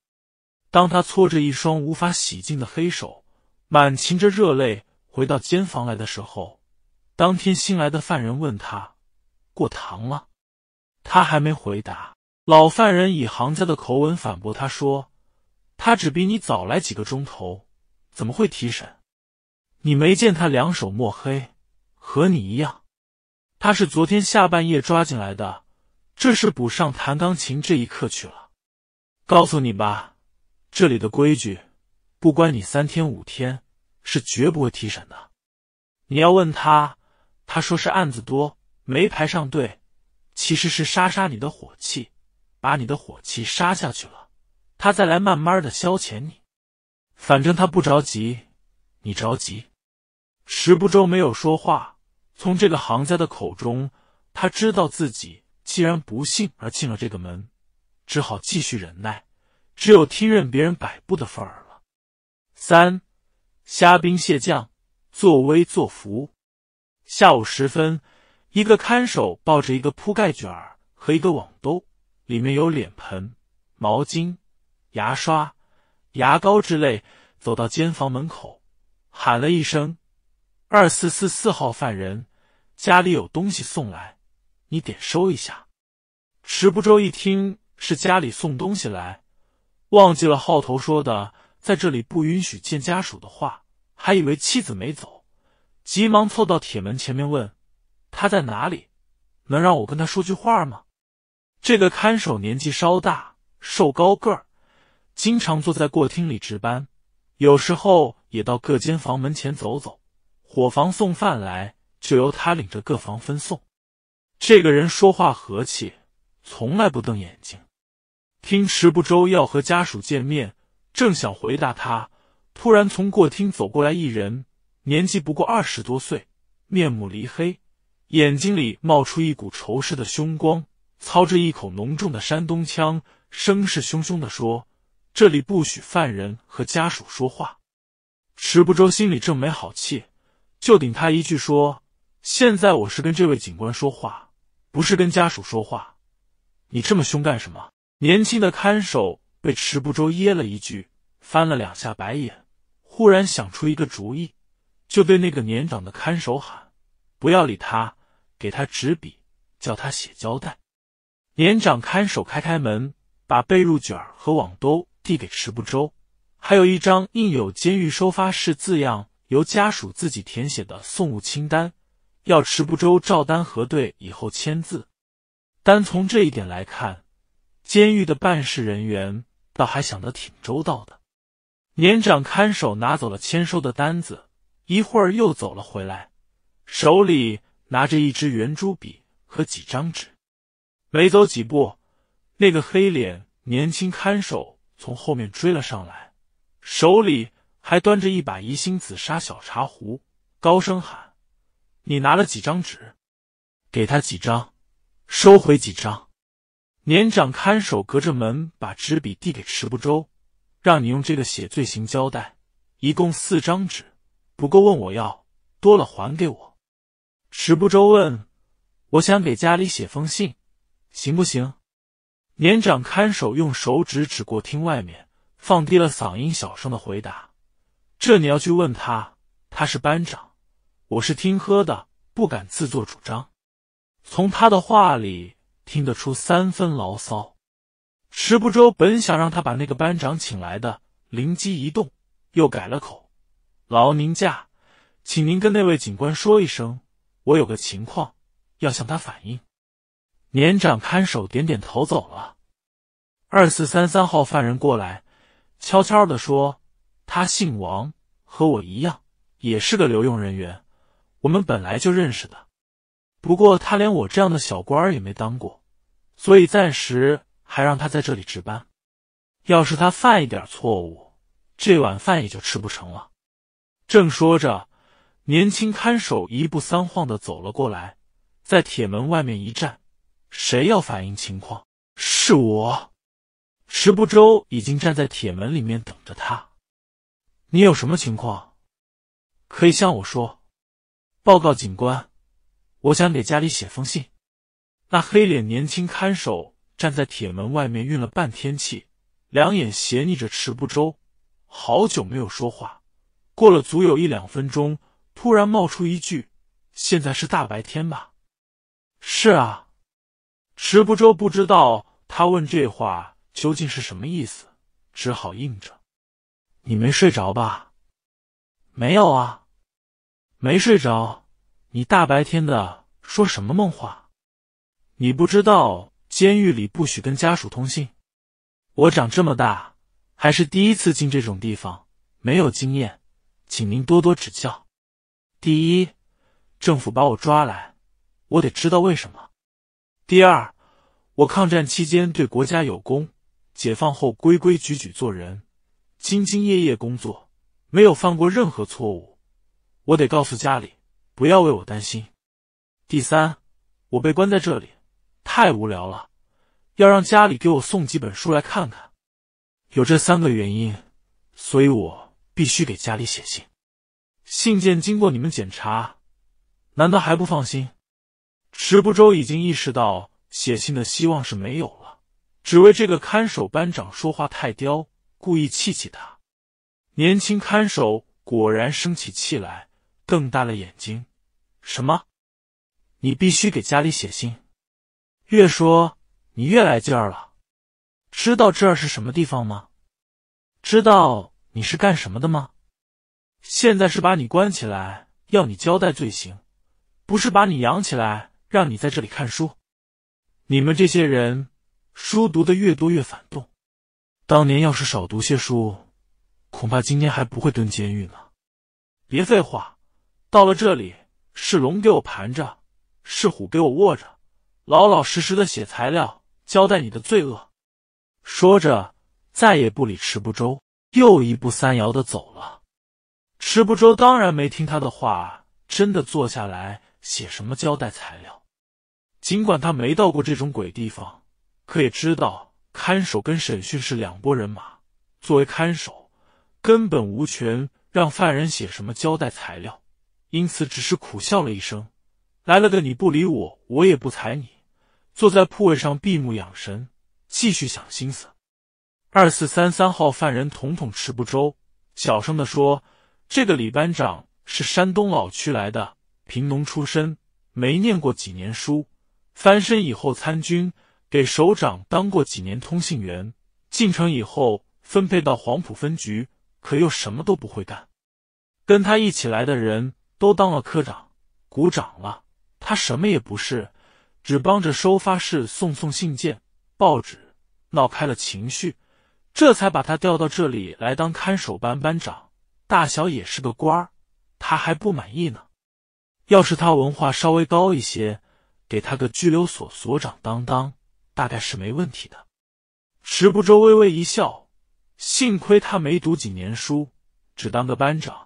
S1: 当他搓着一双无法洗净的黑手，满噙着热泪。回到监房来的时候，当天新来的犯人问他：“过堂了？”他还没回答。老犯人以行家的口吻反驳他说：“他只比你早来几个钟头，怎么会提审？你没见他两手墨黑，和你一样。他是昨天下半夜抓进来的，这是补上弹钢琴这一课去了。告诉你吧，这里的规矩不关你三天五天。”是绝不会提审的。你要问他，他说是案子多，没排上队，其实是杀杀你的火气，把你的火气杀下去了，他再来慢慢的消遣你。反正他不着急，你着急。石不周没有说话。从这个行家的口中，他知道自己既然不幸而进了这个门，只好继续忍耐，只有听任别人摆布的份儿了。三。虾兵蟹将，作威作福。下午时分，一个看守抱着一个铺盖卷儿和一个网兜，里面有脸盆、毛巾、牙刷、牙膏之类，走到监房门口，喊了一声：“二四四四号犯人，家里有东西送来，你点收一下。”池不周一听是家里送东西来，忘记了号头说的。在这里不允许见家属的话，还以为妻子没走，急忙凑到铁门前面问：“他在哪里？能让我跟他说句话吗？”这个看守年纪稍大，瘦高个儿，经常坐在过厅里值班，有时候也到各间房门前走走。伙房送饭来，就由他领着各房分送。这个人说话和气，从来不瞪眼睛。听池不周要和家属见面。正想回答他，突然从过厅走过来一人，年纪不过二十多岁，面目黧黑，眼睛里冒出一股仇视的凶光，操着一口浓重的山东腔，声势汹汹的说：“这里不许犯人和家属说话。”池不周心里正没好气，就顶他一句说：“现在我是跟这位警官说话，不是跟家属说话，你这么凶干什么？”年轻的看守。被池不周噎了一句，翻了两下白眼，忽然想出一个主意，就对那个年长的看守喊：“不要理他，给他纸笔，叫他写交代。”年长看守开开门，把被褥卷和网兜递给池不周，还有一张印有“监狱收发室”字样、由家属自己填写的送物清单，要池不周照单核对以后签字。单从这一点来看，监狱的办事人员。倒还想得挺周到的。年长看守拿走了签收的单子，一会儿又走了回来，手里拿着一支圆珠笔和几张纸。没走几步，那个黑脸年轻看守从后面追了上来，手里还端着一把宜兴紫砂小茶壶，高声喊：“你拿了几张纸？给他几张，收回几张。”年长看守隔着门把纸笔递给池不周，让你用这个写罪行交代，一共四张纸，不够问我要，多了还给我。池不周问：“我想给家里写封信，行不行？”年长看守用手指指过厅外面，放低了嗓音，小声的回答：“这你要去问他，他是班长，我是听喝的，不敢自作主张。”从他的话里。听得出三分牢骚。池不周本想让他把那个班长请来的，灵机一动，又改了口：“劳您驾，请您跟那位警官说一声，我有个情况要向他反映。”年长看守点点头走了。二四三三号犯人过来，悄悄的说：“他姓王，和我一样，也是个留用人员，我们本来就认识的。”不过他连我这样的小官儿也没当过，所以暂时还让他在这里值班。要是他犯一点错误，这碗饭也就吃不成了。正说着，年轻看守一步三晃的走了过来，在铁门外面一站，谁要反映情况，是我。池不周已经站在铁门里面等着他。你有什么情况，可以向我说。报告警官。我想给家里写封信。那黑脸年轻看守站在铁门外面，运了半天气，两眼斜睨着池不周，好久没有说话。过了足有一两分钟，突然冒出一句：“现在是大白天吧？”“是啊。”池不周不知道他问这话究竟是什么意思，只好应着：“你没睡着吧？”“没有啊，没睡着。”你大白天的说什么梦话？你不知道监狱里不许跟家属通信？我长这么大还是第一次进这种地方，没有经验，请您多多指教。第一，政府把我抓来，我得知道为什么。第二，我抗战期间对国家有功，解放后规规矩矩做人，兢兢业业工作，没有犯过任何错误，我得告诉家里。不要为我担心。第三，我被关在这里，太无聊了，要让家里给我送几本书来看看。有这三个原因，所以我必须给家里写信。信件经过你们检查，难道还不放心？池不周已经意识到写信的希望是没有了，只为这个看守班长说话太刁，故意气气他。年轻看守果然生起气来。瞪大了眼睛，什么？你必须给家里写信。越说你越来劲儿了。知道这儿是什么地方吗？知道你是干什么的吗？现在是把你关起来，要你交代罪行，不是把你养起来，让你在这里看书。你们这些人，书读的越多越反动。当年要是少读些书，恐怕今天还不会蹲监狱呢。别废话。到了这里，是龙给我盘着，是虎给我握着，老老实实的写材料，交代你的罪恶。说着，再也不理池不周，又一步三摇的走了。池不周当然没听他的话，真的坐下来写什么交代材料。尽管他没到过这种鬼地方，可也知道看守跟审讯是两拨人马，作为看守，根本无权让犯人写什么交代材料。因此，只是苦笑了一声，来了个你不理我，我也不睬你。坐在铺位上闭目养神，继续想心思。二四三三号犯人统统吃不周，小声的说：“这个李班长是山东老区来的贫农出身，没念过几年书，翻身以后参军，给首长当过几年通信员。进城以后分配到黄埔分局，可又什么都不会干。跟他一起来的人。”都当了科长、股长了，他什么也不是，只帮着收发室送送信件、报纸，闹开了情绪，这才把他调到这里来当看守班班长。大小也是个官儿，他还不满意呢。要是他文化稍微高一些，给他个拘留所所长当当，大概是没问题的。石不周微微一笑，幸亏他没读几年书，只当个班长。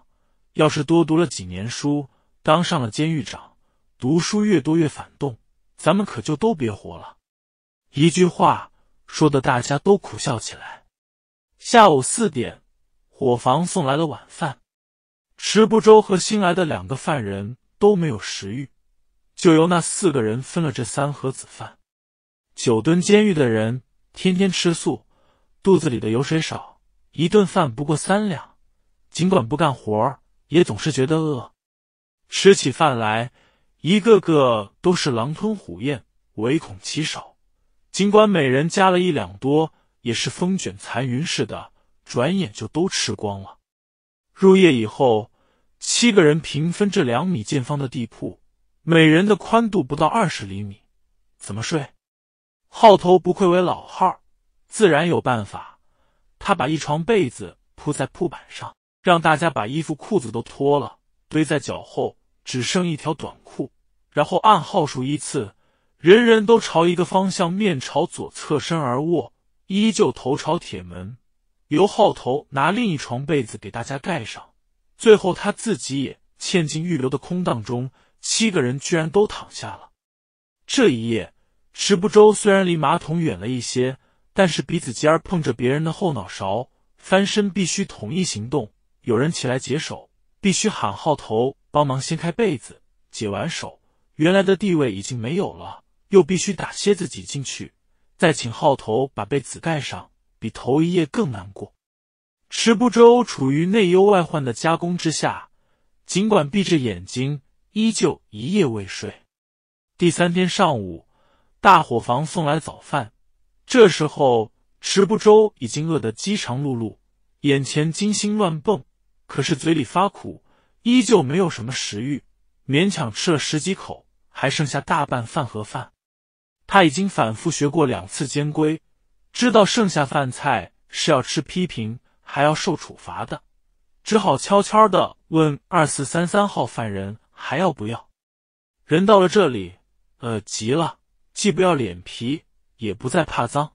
S1: 要是多读了几年书，当上了监狱长，读书越多越反动，咱们可就都别活了。一句话说的，大家都苦笑起来。下午四点，伙房送来了晚饭，池不周和新来的两个犯人都没有食欲，就由那四个人分了这三盒子饭。九吨监狱的人天天吃素，肚子里的油水少，一顿饭不过三两，尽管不干活儿。也总是觉得饿，吃起饭来，一个个都是狼吞虎咽，唯恐其少。尽管每人加了一两多，也是风卷残云似的，转眼就都吃光了。入夜以后，七个人平分这两米见方的地铺，每人的宽度不到二十厘米，怎么睡？号头不愧为老号，自然有办法。他把一床被子铺在铺板上。让大家把衣服裤子都脱了，堆在脚后，只剩一条短裤。然后按号数依次，人人都朝一个方向，面朝左，侧身而卧，依旧头朝铁门。由号头拿另一床被子给大家盖上，最后他自己也嵌进预留的空档中。七个人居然都躺下了。这一夜，池不周虽然离马桶远了一些，但是鼻子尖儿碰着别人的后脑勺，翻身必须统一行动。有人起来解手，必须喊号头帮忙掀开被子。解完手，原来的地位已经没有了，又必须打蝎子挤进去，再请号头把被子盖上，比头一夜更难过。池不周处于内忧外患的夹攻之下，尽管闭着眼睛，依旧一夜未睡。第三天上午，大伙房送来早饭，这时候池不周已经饿得饥肠辘辘，眼前金星乱蹦。可是嘴里发苦，依旧没有什么食欲，勉强吃了十几口，还剩下大半饭盒饭。他已经反复学过两次监规，知道剩下饭菜是要吃批评，还要受处罚的，只好悄悄的问二四三三号犯人还要不要。人到了这里，呃，急了，既不要脸皮，也不再怕脏。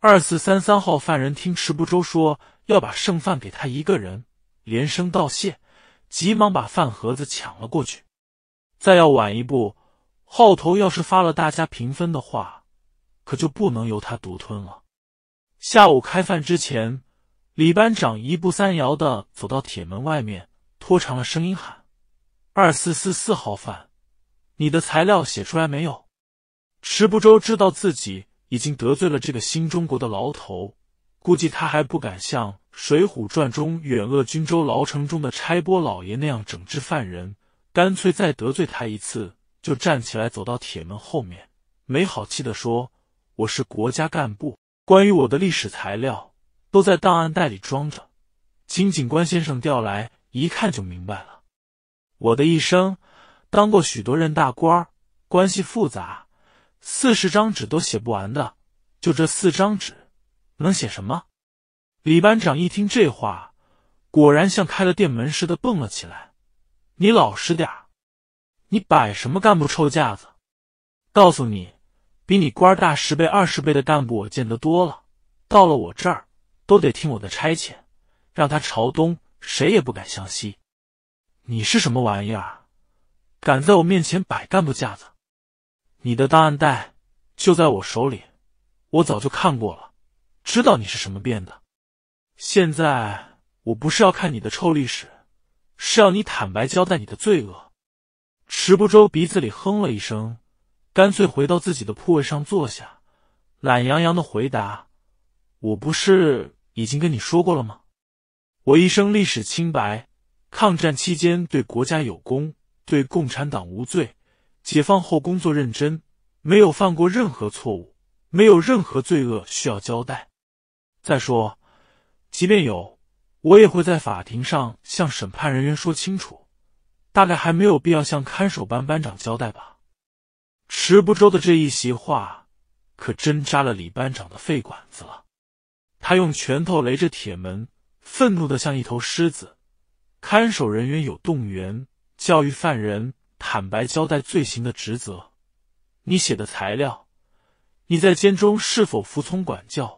S1: 二四三三号犯人听池不周说要把剩饭给他一个人。连声道谢，急忙把饭盒子抢了过去。再要晚一步，号头要是发了，大家平分的话，可就不能由他独吞了。下午开饭之前，李班长一步三摇的走到铁门外面，拖长了声音喊：“二四四四号饭，你的材料写出来没有？”池不周知道自己已经得罪了这个新中国的牢头，估计他还不敢向。《水浒传》中，远恶军州牢城中的差拨老爷那样整治犯人，干脆再得罪他一次，就站起来走到铁门后面，没好气的说：“我是国家干部，关于我的历史材料都在档案袋里装着，金警官先生调来一看就明白了。我的一生，当过许多任大官关系复杂，四十张纸都写不完的，就这四张纸，能写什么？”李班长一听这话，果然像开了店门似的蹦了起来。“你老实点你摆什么干部臭架子？告诉你，比你官大十倍、二十倍的干部我见得多了，到了我这儿都得听我的差遣。让他朝东，谁也不敢向西。你是什么玩意儿？敢在我面前摆干部架子？你的档案袋就在我手里，我早就看过了，知道你是什么变的。”现在我不是要看你的臭历史，是要你坦白交代你的罪恶。池不周鼻子里哼了一声，干脆回到自己的铺位上坐下，懒洋洋的回答：“我不是已经跟你说过了吗？我一生历史清白，抗战期间对国家有功，对共产党无罪，解放后工作认真，没有犯过任何错误，没有任何罪恶需要交代。再说。”即便有，我也会在法庭上向审判人员说清楚。大概还没有必要向看守班班长交代吧。池不周的这一席话，可真扎了李班长的肺管子了。他用拳头擂着铁门，愤怒的像一头狮子。看守人员有动员、教育犯人坦白交代罪行的职责。你写的材料，你在监中是否服从管教？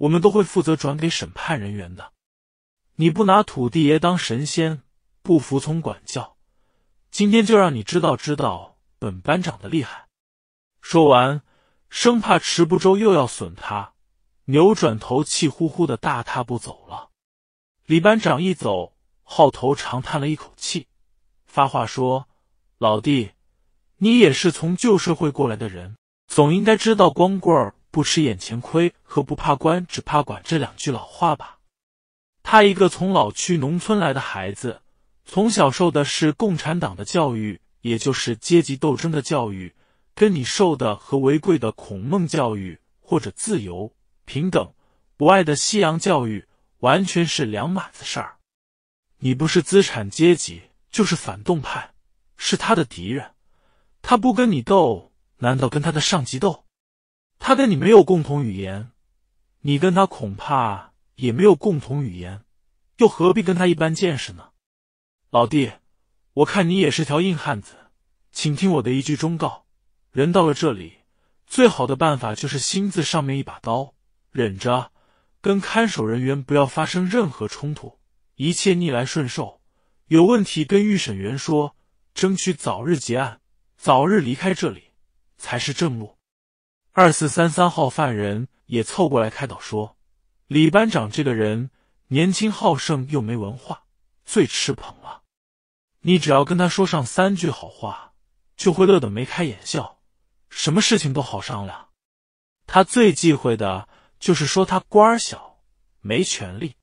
S1: 我们都会负责转给审判人员的。你不拿土地爷当神仙，不服从管教，今天就让你知道知道本班长的厉害！说完，生怕迟不周又要损他，扭转头，气呼呼的大踏步走了。李班长一走，号头长叹了一口气，发话说：“老弟，你也是从旧社会过来的人，总应该知道光棍不吃眼前亏和不怕官，只怕管这两句老话吧。他一个从老区农村来的孩子，从小受的是共产党的教育，也就是阶级斗争的教育，跟你受的和为贵的孔孟教育或者自由平等博爱的西洋教育完全是两码子事儿。你不是资产阶级，就是反动派，是他的敌人。他不跟你斗，难道跟他的上级斗？他跟你没有共同语言，你跟他恐怕也没有共同语言，又何必跟他一般见识呢？老弟，我看你也是条硬汉子，请听我的一句忠告：人到了这里，最好的办法就是心字上面一把刀，忍着，跟看守人员不要发生任何冲突，一切逆来顺受，有问题跟预审员说，争取早日结案，早日离开这里，才是正路。二四三三号犯人也凑过来开导说：“李班长这个人年轻好胜又没文化，最吃捧了。你只要跟他说上三句好话，就会乐得眉开眼笑，什么事情都好商量。他最忌讳的就是说他官小没权利。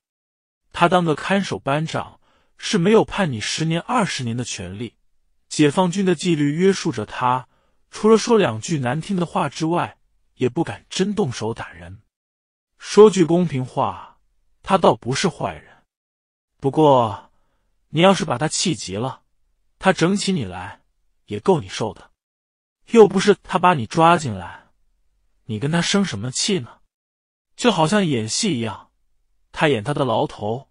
S1: 他当个看守班长是没有判你十年二十年的权利。解放军的纪律约束着他，除了说两句难听的话之外。”也不敢真动手打人。说句公平话，他倒不是坏人。不过，你要是把他气急了，他整起你来也够你受的。又不是他把你抓进来，你跟他生什么气呢？就好像演戏一样，他演他的牢头，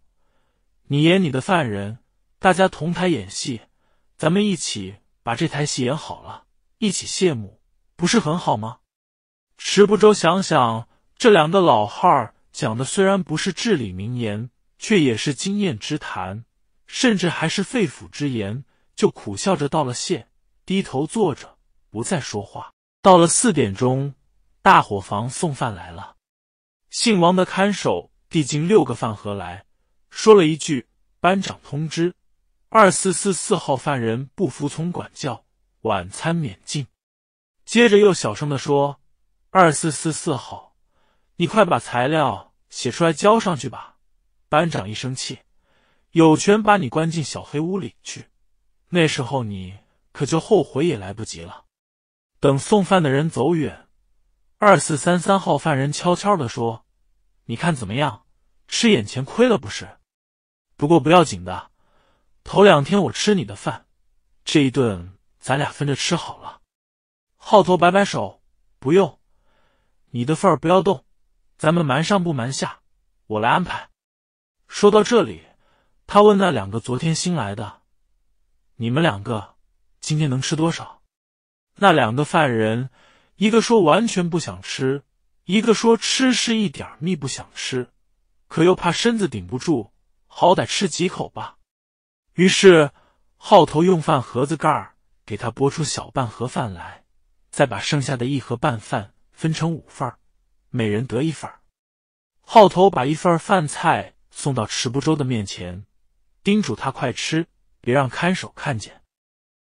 S1: 你演你的犯人，大家同台演戏，咱们一起把这台戏演好了，一起谢幕，不是很好吗？石不周想想，这两个老汉讲的虽然不是至理名言，却也是经验之谈，甚至还是肺腑之言，就苦笑着道了谢，低头坐着，不再说话。到了四点钟，大伙房送饭来了，姓王的看守递进六个饭盒来，说了一句：“班长通知，二四四四号犯人不服从管教，晚餐免进。”接着又小声的说。二四四四号，你快把材料写出来交上去吧！班长一生气，有权把你关进小黑屋里去。那时候你可就后悔也来不及了。等送饭的人走远，二四三三号犯人悄悄的说：“你看怎么样？吃眼前亏了不是？不过不要紧的，头两天我吃你的饭，这一顿咱俩分着吃好了。”号头摆摆手：“不用。”你的份儿不要动，咱们瞒上不瞒下，我来安排。说到这里，他问那两个昨天新来的：“你们两个今天能吃多少？”那两个犯人，一个说完全不想吃，一个说吃是一点儿不想吃，可又怕身子顶不住，好歹吃几口吧。于是号头用饭盒子盖儿给他拨出小半盒饭来，再把剩下的一盒半饭。分成五份每人得一份儿。号头把一份饭菜送到池不周的面前，叮嘱他快吃，别让看守看见。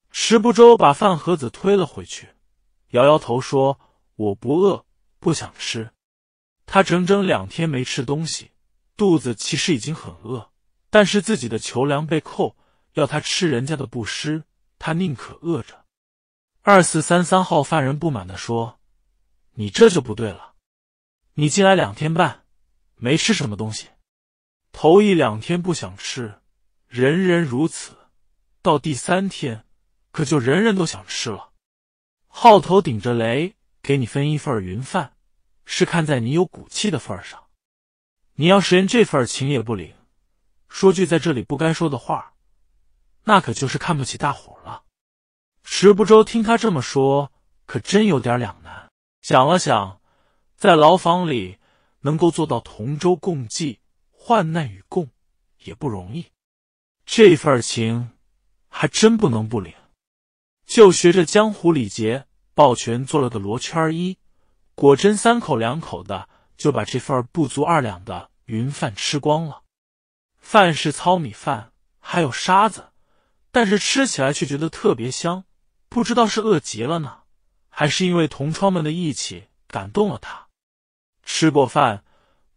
S1: 池不周把饭盒子推了回去，摇摇头说：“我不饿，不想吃。”他整整两天没吃东西，肚子其实已经很饿，但是自己的球粮被扣，要他吃人家的布施，他宁可饿着。二四三三号犯人不满的说。你这就不对了，你进来两天半，没吃什么东西，头一两天不想吃，人人如此，到第三天可就人人都想吃了。号头顶着雷给你分一份云饭，是看在你有骨气的份上，你要是连这份情也不领，说句在这里不该说的话，那可就是看不起大伙了。石不周听他这么说，可真有点两难。想了想，在牢房里能够做到同舟共济、患难与共，也不容易。这份情还真不能不领，就学着江湖礼节，抱拳做了个罗圈揖。果真三口两口的就把这份不足二两的云饭吃光了。饭是糙米饭，还有沙子，但是吃起来却觉得特别香，不知道是饿极了呢。还是因为同窗们的义气感动了他。吃过饭，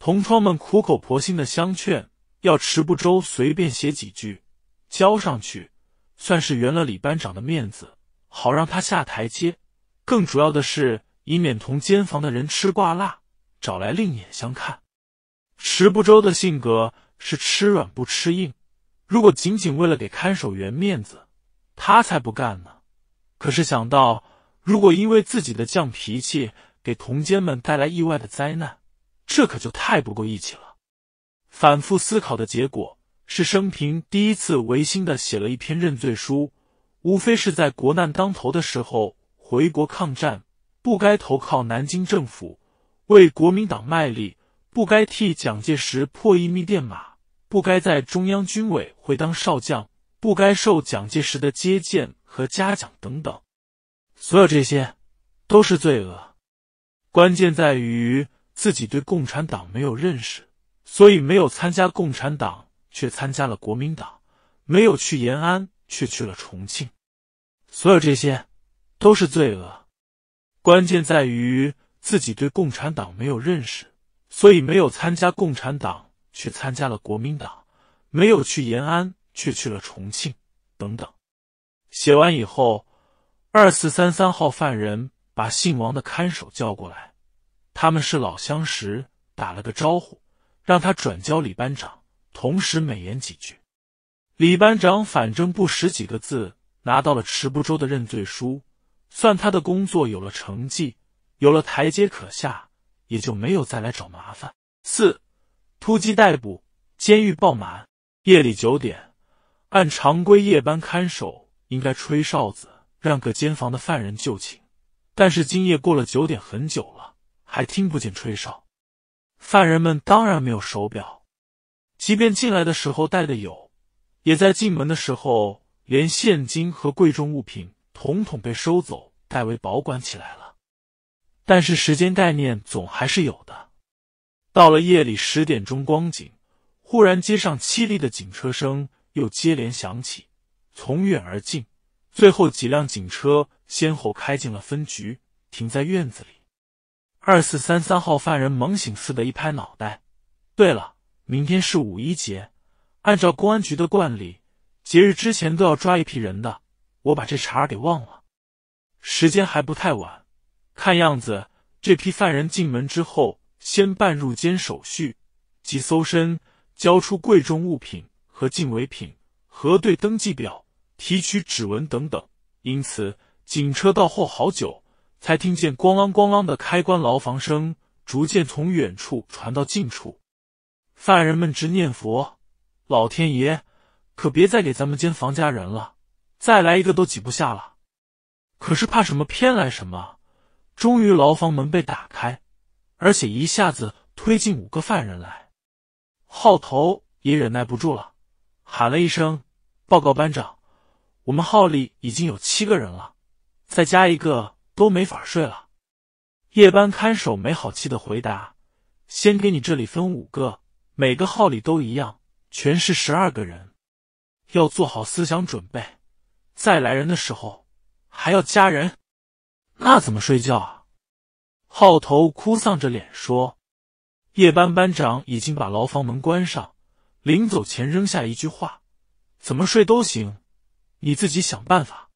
S1: 同窗们苦口婆心的相劝，要池不周随便写几句，交上去，算是圆了李班长的面子，好让他下台阶。更主要的是，以免同监房的人吃挂辣，找来另眼相看。池不周的性格是吃软不吃硬，如果仅仅为了给看守员面子，他才不干呢。可是想到……如果因为自己的犟脾气给同监们带来意外的灾难，这可就太不够义气了。反复思考的结果是，生平第一次违心的写了一篇认罪书，无非是在国难当头的时候回国抗战，不该投靠南京政府，为国民党卖力，不该替蒋介石破译密电码，不该在中央军委会当少将，不该受蒋介石的接见和嘉奖等等。所有这些，都是罪恶。关键在于自己对共产党没有认识，所以没有参加共产党，却参加了国民党；没有去延安，却去了重庆。所有这些，都是罪恶。关键在于自己对共产党没有认识，所以没有参加共产党，却参加了国民党；没有去延安，却去了重庆。等等。写完以后。二四三三号犯人把姓王的看守叫过来，他们是老相识，打了个招呼，让他转交李班长，同时美言几句。李班长反正不识几个字，拿到了池不周的认罪书，算他的工作有了成绩，有了台阶可下，也就没有再来找麻烦。四突击逮捕，监狱爆满。夜里九点，按常规夜班看守应该吹哨子。让各监房的犯人就寝，但是今夜过了九点很久了，还听不见吹哨。犯人们当然没有手表，即便进来的时候带的有，也在进门的时候连现金和贵重物品统统被收走，代为保管起来了。但是时间概念总还是有的。到了夜里十点钟光景，忽然街上凄厉的警车声又接连响起，从远而近。最后几辆警车先后开进了分局，停在院子里。二四三三号犯人猛醒似的，一拍脑袋：“对了，明天是五一节，按照公安局的惯例，节日之前都要抓一批人的，我把这茬儿给忘了。”时间还不太晚，看样子这批犯人进门之后，先办入监手续，即搜身，交出贵重物品和禁违品，核对登记表。提取指纹等等，因此警车到后好久才听见咣啷咣啷的开关牢房声，逐渐从远处传到近处。犯人们直念佛：“老天爷，可别再给咱们间房加人了，再来一个都挤不下了。”可是怕什么偏来什么，终于牢房门被打开，而且一下子推进五个犯人来。号头也忍耐不住了，喊了一声：“报告班长！”我们号里已经有七个人了，再加一个都没法睡了。夜班看守没好气的回答：“先给你这里分五个，每个号里都一样，全是十二个人，要做好思想准备。再来人的时候还要加人，那怎么睡觉啊？”号头哭丧着脸说：“夜班班长已经把牢房门关上，临走前扔下一句话：怎么睡都行。”你自己想办法。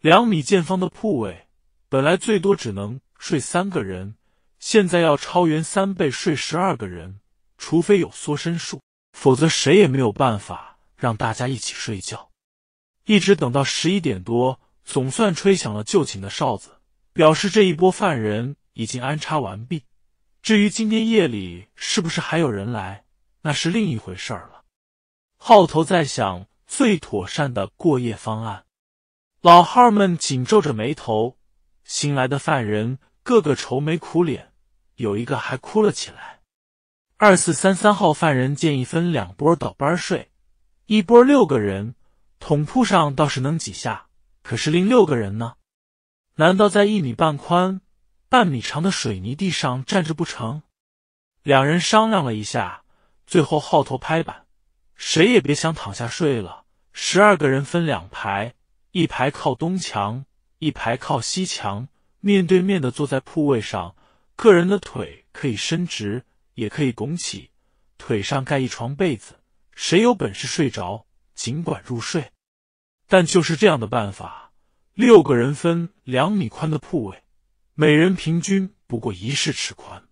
S1: 两米见方的铺位，本来最多只能睡三个人，现在要超员三倍睡十二个人，除非有缩身术，否则谁也没有办法让大家一起睡觉。一直等到十一点多，总算吹响了就寝的哨子，表示这一波犯人已经安插完毕。至于今天夜里是不是还有人来，那是另一回事儿了。号头在响。最妥善的过夜方案，老号们紧皱着眉头，新来的犯人个个愁眉苦脸，有一个还哭了起来。二四三三号犯人建议分两波倒班睡，一波六个人，桶铺上倒是能挤下，可是另六个人呢？难道在一米半宽、半米长的水泥地上站着不成？两人商量了一下，最后号头拍板，谁也别想躺下睡了。十二个人分两排，一排靠东墙，一排靠西墙，面对面的坐在铺位上。个人的腿可以伸直，也可以拱起，腿上盖一床被子。谁有本事睡着，尽管入睡。但就是这样的办法，六个人分两米宽的铺位，每人平均不过一市尺宽。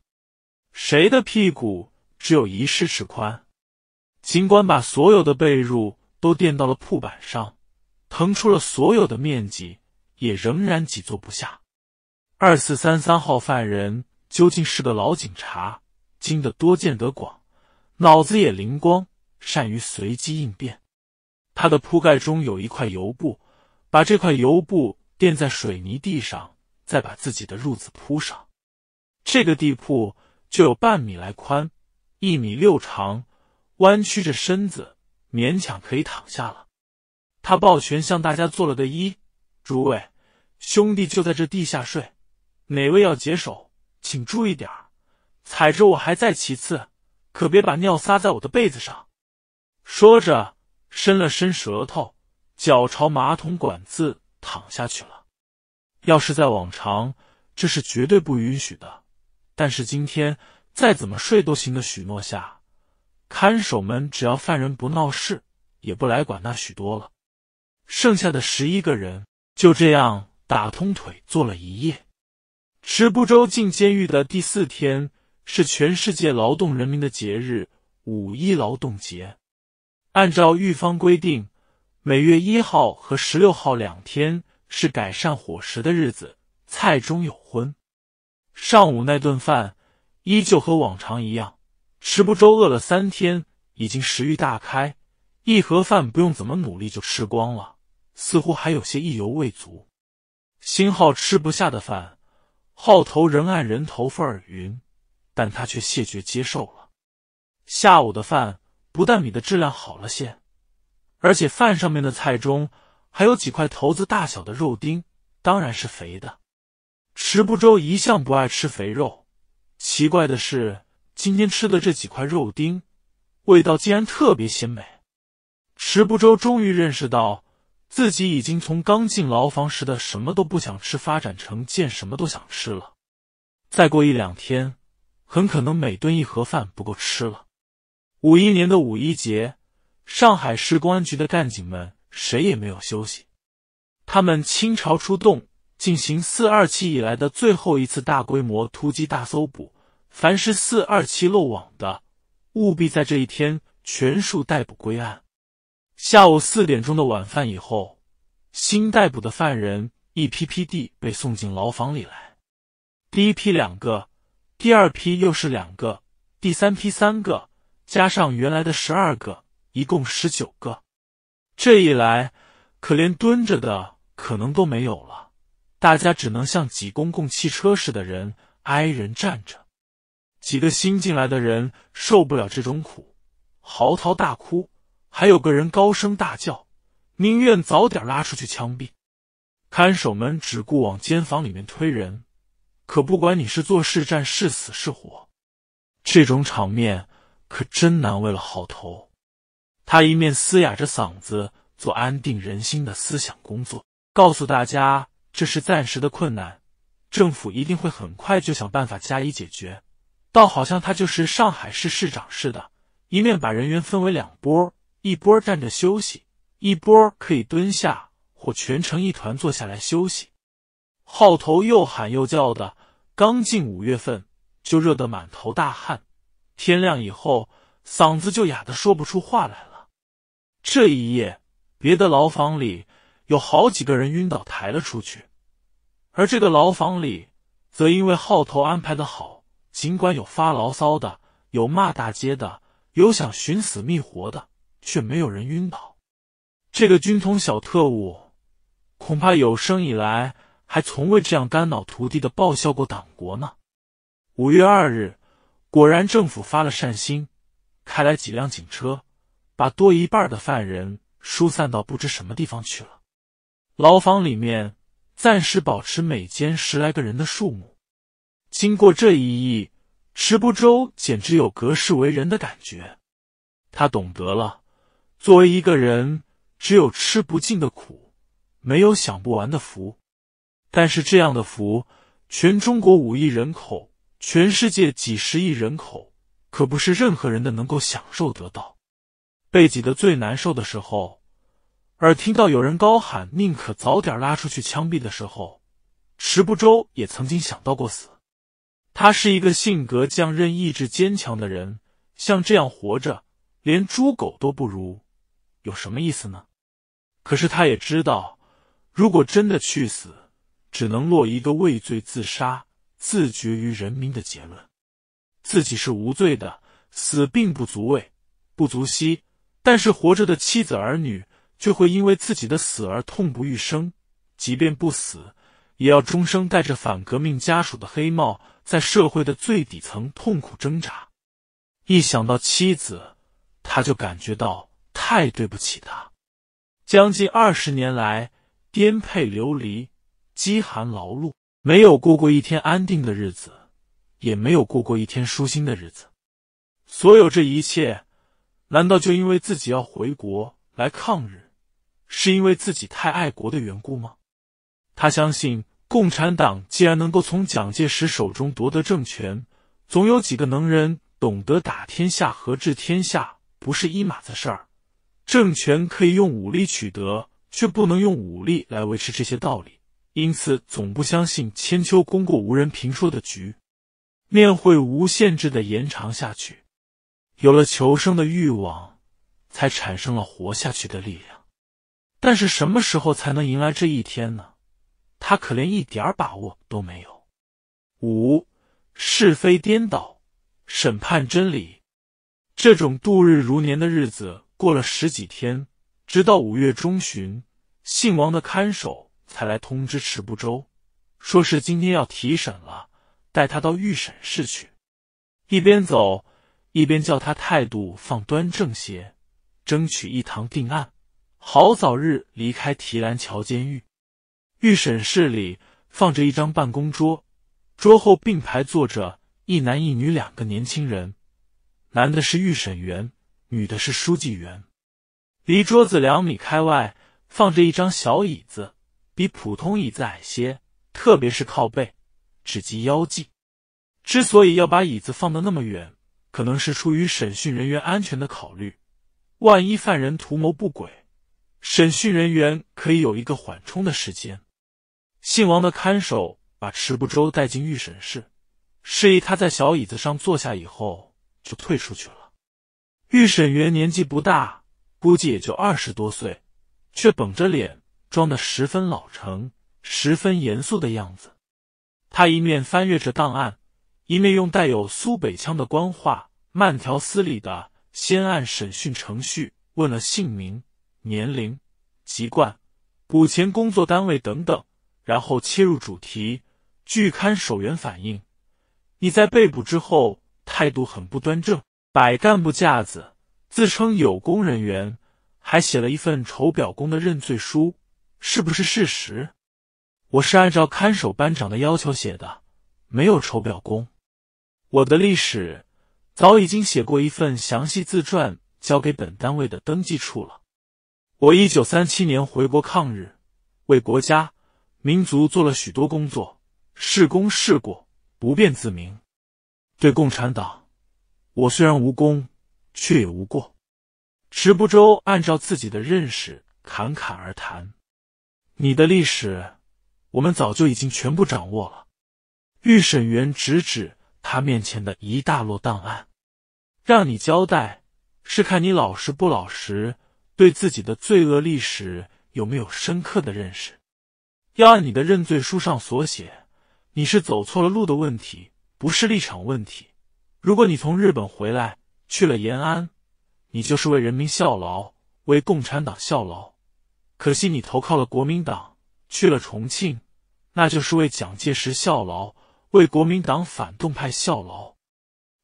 S1: 谁的屁股只有一市尺宽，尽管把所有的被褥。都垫到了铺板上，腾出了所有的面积，也仍然挤坐不下。二四三三号犯人究竟是个老警察，经得多见得广，脑子也灵光，善于随机应变。他的铺盖中有一块油布，把这块油布垫在水泥地上，再把自己的褥子铺上，这个地铺就有半米来宽，一米六长，弯曲着身子。勉强可以躺下了，他抱拳向大家做了个揖：“诸位兄弟就在这地下睡，哪位要解手，请注意点踩着我还在其次，可别把尿撒在我的被子上。”说着，伸了伸舌头，脚朝马桶管子躺下去了。要是在往常，这是绝对不允许的，但是今天再怎么睡都行的许诺下。看守们只要犯人不闹事，也不来管那许多了。剩下的十一个人就这样打通腿坐了一夜。池步洲进监狱的第四天是全世界劳动人民的节日五一劳动节。按照狱方规定，每月一号和十六号两天是改善伙食的日子，菜中有荤。上午那顿饭依旧和往常一样。池不周饿了三天，已经食欲大开，一盒饭不用怎么努力就吃光了，似乎还有些意犹未足。新浩吃不下的饭，浩头仍按人头份儿匀，但他却谢绝接受了。下午的饭不但米的质量好了些，而且饭上面的菜中还有几块头子大小的肉丁，当然是肥的。池不周一向不爱吃肥肉，奇怪的是。今天吃的这几块肉丁，味道竟然特别鲜美。池不周终于认识到，自己已经从刚进牢房时的什么都不想吃，发展成见什么都想吃了。再过一两天，很可能每顿一盒饭不够吃了。五一年的五一节，上海市公安局的干警们谁也没有休息，他们倾巢出动，进行四二七以来的最后一次大规模突击大搜捕。凡是四二七漏网的，务必在这一天全数逮捕归案。下午四点钟的晚饭以后，新逮捕的犯人一批批地被送进牢房里来。第一批两个，第二批又是两个，第三批三个，加上原来的十二个，一共十九个。这一来，可连蹲着的可能都没有了，大家只能像挤公共汽车似的，人挨人站着。几个新进来的人受不了这种苦，嚎啕大哭；还有个人高声大叫，宁愿早点拉出去枪毙。看守们只顾往监房里面推人，可不管你是做是战是死是活。这种场面可真难为了好头。他一面嘶哑着嗓子做安定人心的思想工作，告诉大家这是暂时的困难，政府一定会很快就想办法加以解决。倒好像他就是上海市市长似的，一面把人员分为两波，一波站着休息，一波可以蹲下或全成一团坐下来休息。号头又喊又叫的，刚进五月份就热得满头大汗，天亮以后嗓子就哑的说不出话来了。这一夜，别的牢房里有好几个人晕倒抬了出去，而这个牢房里则因为号头安排的好。尽管有发牢骚的，有骂大街的，有想寻死觅活的，却没有人晕倒。这个军统小特务，恐怕有生以来还从未这样肝脑涂地的报效过党国呢。五月二日，果然政府发了善心，开来几辆警车，把多一半的犯人疏散到不知什么地方去了。牢房里面暂时保持每间十来个人的数目。经过这一役，池不周简直有隔世为人的感觉。他懂得了，作为一个人，只有吃不尽的苦，没有享不完的福。但是这样的福，全中国五亿人口，全世界几十亿人口，可不是任何人的能够享受得到。被挤得最难受的时候，而听到有人高喊“宁可早点拉出去枪毙”的时候，池不周也曾经想到过死。他是一个性格坚韧、意志坚强的人，像这样活着，连猪狗都不如，有什么意思呢？可是他也知道，如果真的去死，只能落一个畏罪自杀、自绝于人民的结论。自己是无罪的，死并不足畏、不足惜，但是活着的妻子儿女，却会因为自己的死而痛不欲生。即便不死。也要终生戴着反革命家属的黑帽，在社会的最底层痛苦挣扎。一想到妻子，他就感觉到太对不起他。将近二十年来，颠沛流离，饥寒劳碌，没有过过一天安定的日子，也没有过过一天舒心的日子。所有这一切，难道就因为自己要回国来抗日，是因为自己太爱国的缘故吗？他相信，共产党既然能够从蒋介石手中夺得政权，总有几个能人懂得打天下和治天下不是一码子事儿。政权可以用武力取得，却不能用武力来维持。这些道理，因此总不相信“千秋功过无人评说”的局面会无限制的延长下去。有了求生的欲望，才产生了活下去的力量。但是，什么时候才能迎来这一天呢？他可连一点儿把握都没有。五是非颠倒，审判真理。这种度日如年的日子过了十几天，直到五月中旬，姓王的看守才来通知迟不周，说是今天要提审了，带他到预审室去。一边走一边叫他态度放端正些，争取一堂定案，好早日离开提篮桥监狱。预审室里放着一张办公桌，桌后并排坐着一男一女两个年轻人，男的是预审员，女的是书记员。离桌子两米开外放着一张小椅子，比普通椅子矮些，特别是靠背，只及腰际。之所以要把椅子放的那么远，可能是出于审讯人员安全的考虑，万一犯人图谋不轨，审讯人员可以有一个缓冲的时间。姓王的看守把池不周带进预审室，示意他在小椅子上坐下，以后就退出去了。预审员年纪不大，估计也就二十多岁，却绷着脸，装的十分老成，十分严肃的样子。他一面翻阅着档案，一面用带有苏北腔的官话，慢条斯理的先按审讯程序问了姓名、年龄、籍贯、补钱、工作单位等等。然后切入主题。据看守员反映，你在被捕之后态度很不端正，摆干部架子，自称有功人员，还写了一份丑表功的认罪书，是不是事实？我是按照看守班长的要求写的，没有丑表功。我的历史早已经写过一份详细自传，交给本单位的登记处了。我一九三七年回国抗日，为国家。民族做了许多工作，是功是过不便自明。对共产党，我虽然无功，却也无过。池不周按照自己的认识侃侃而谈。你的历史，我们早就已经全部掌握了。预审员直指他面前的一大摞档案，让你交代，是看你老实不老实，对自己的罪恶历史有没有深刻的认识。要按你的认罪书上所写，你是走错了路的问题，不是立场问题。如果你从日本回来去了延安，你就是为人民效劳，为共产党效劳。可惜你投靠了国民党，去了重庆，那就是为蒋介石效劳，为国民党反动派效劳。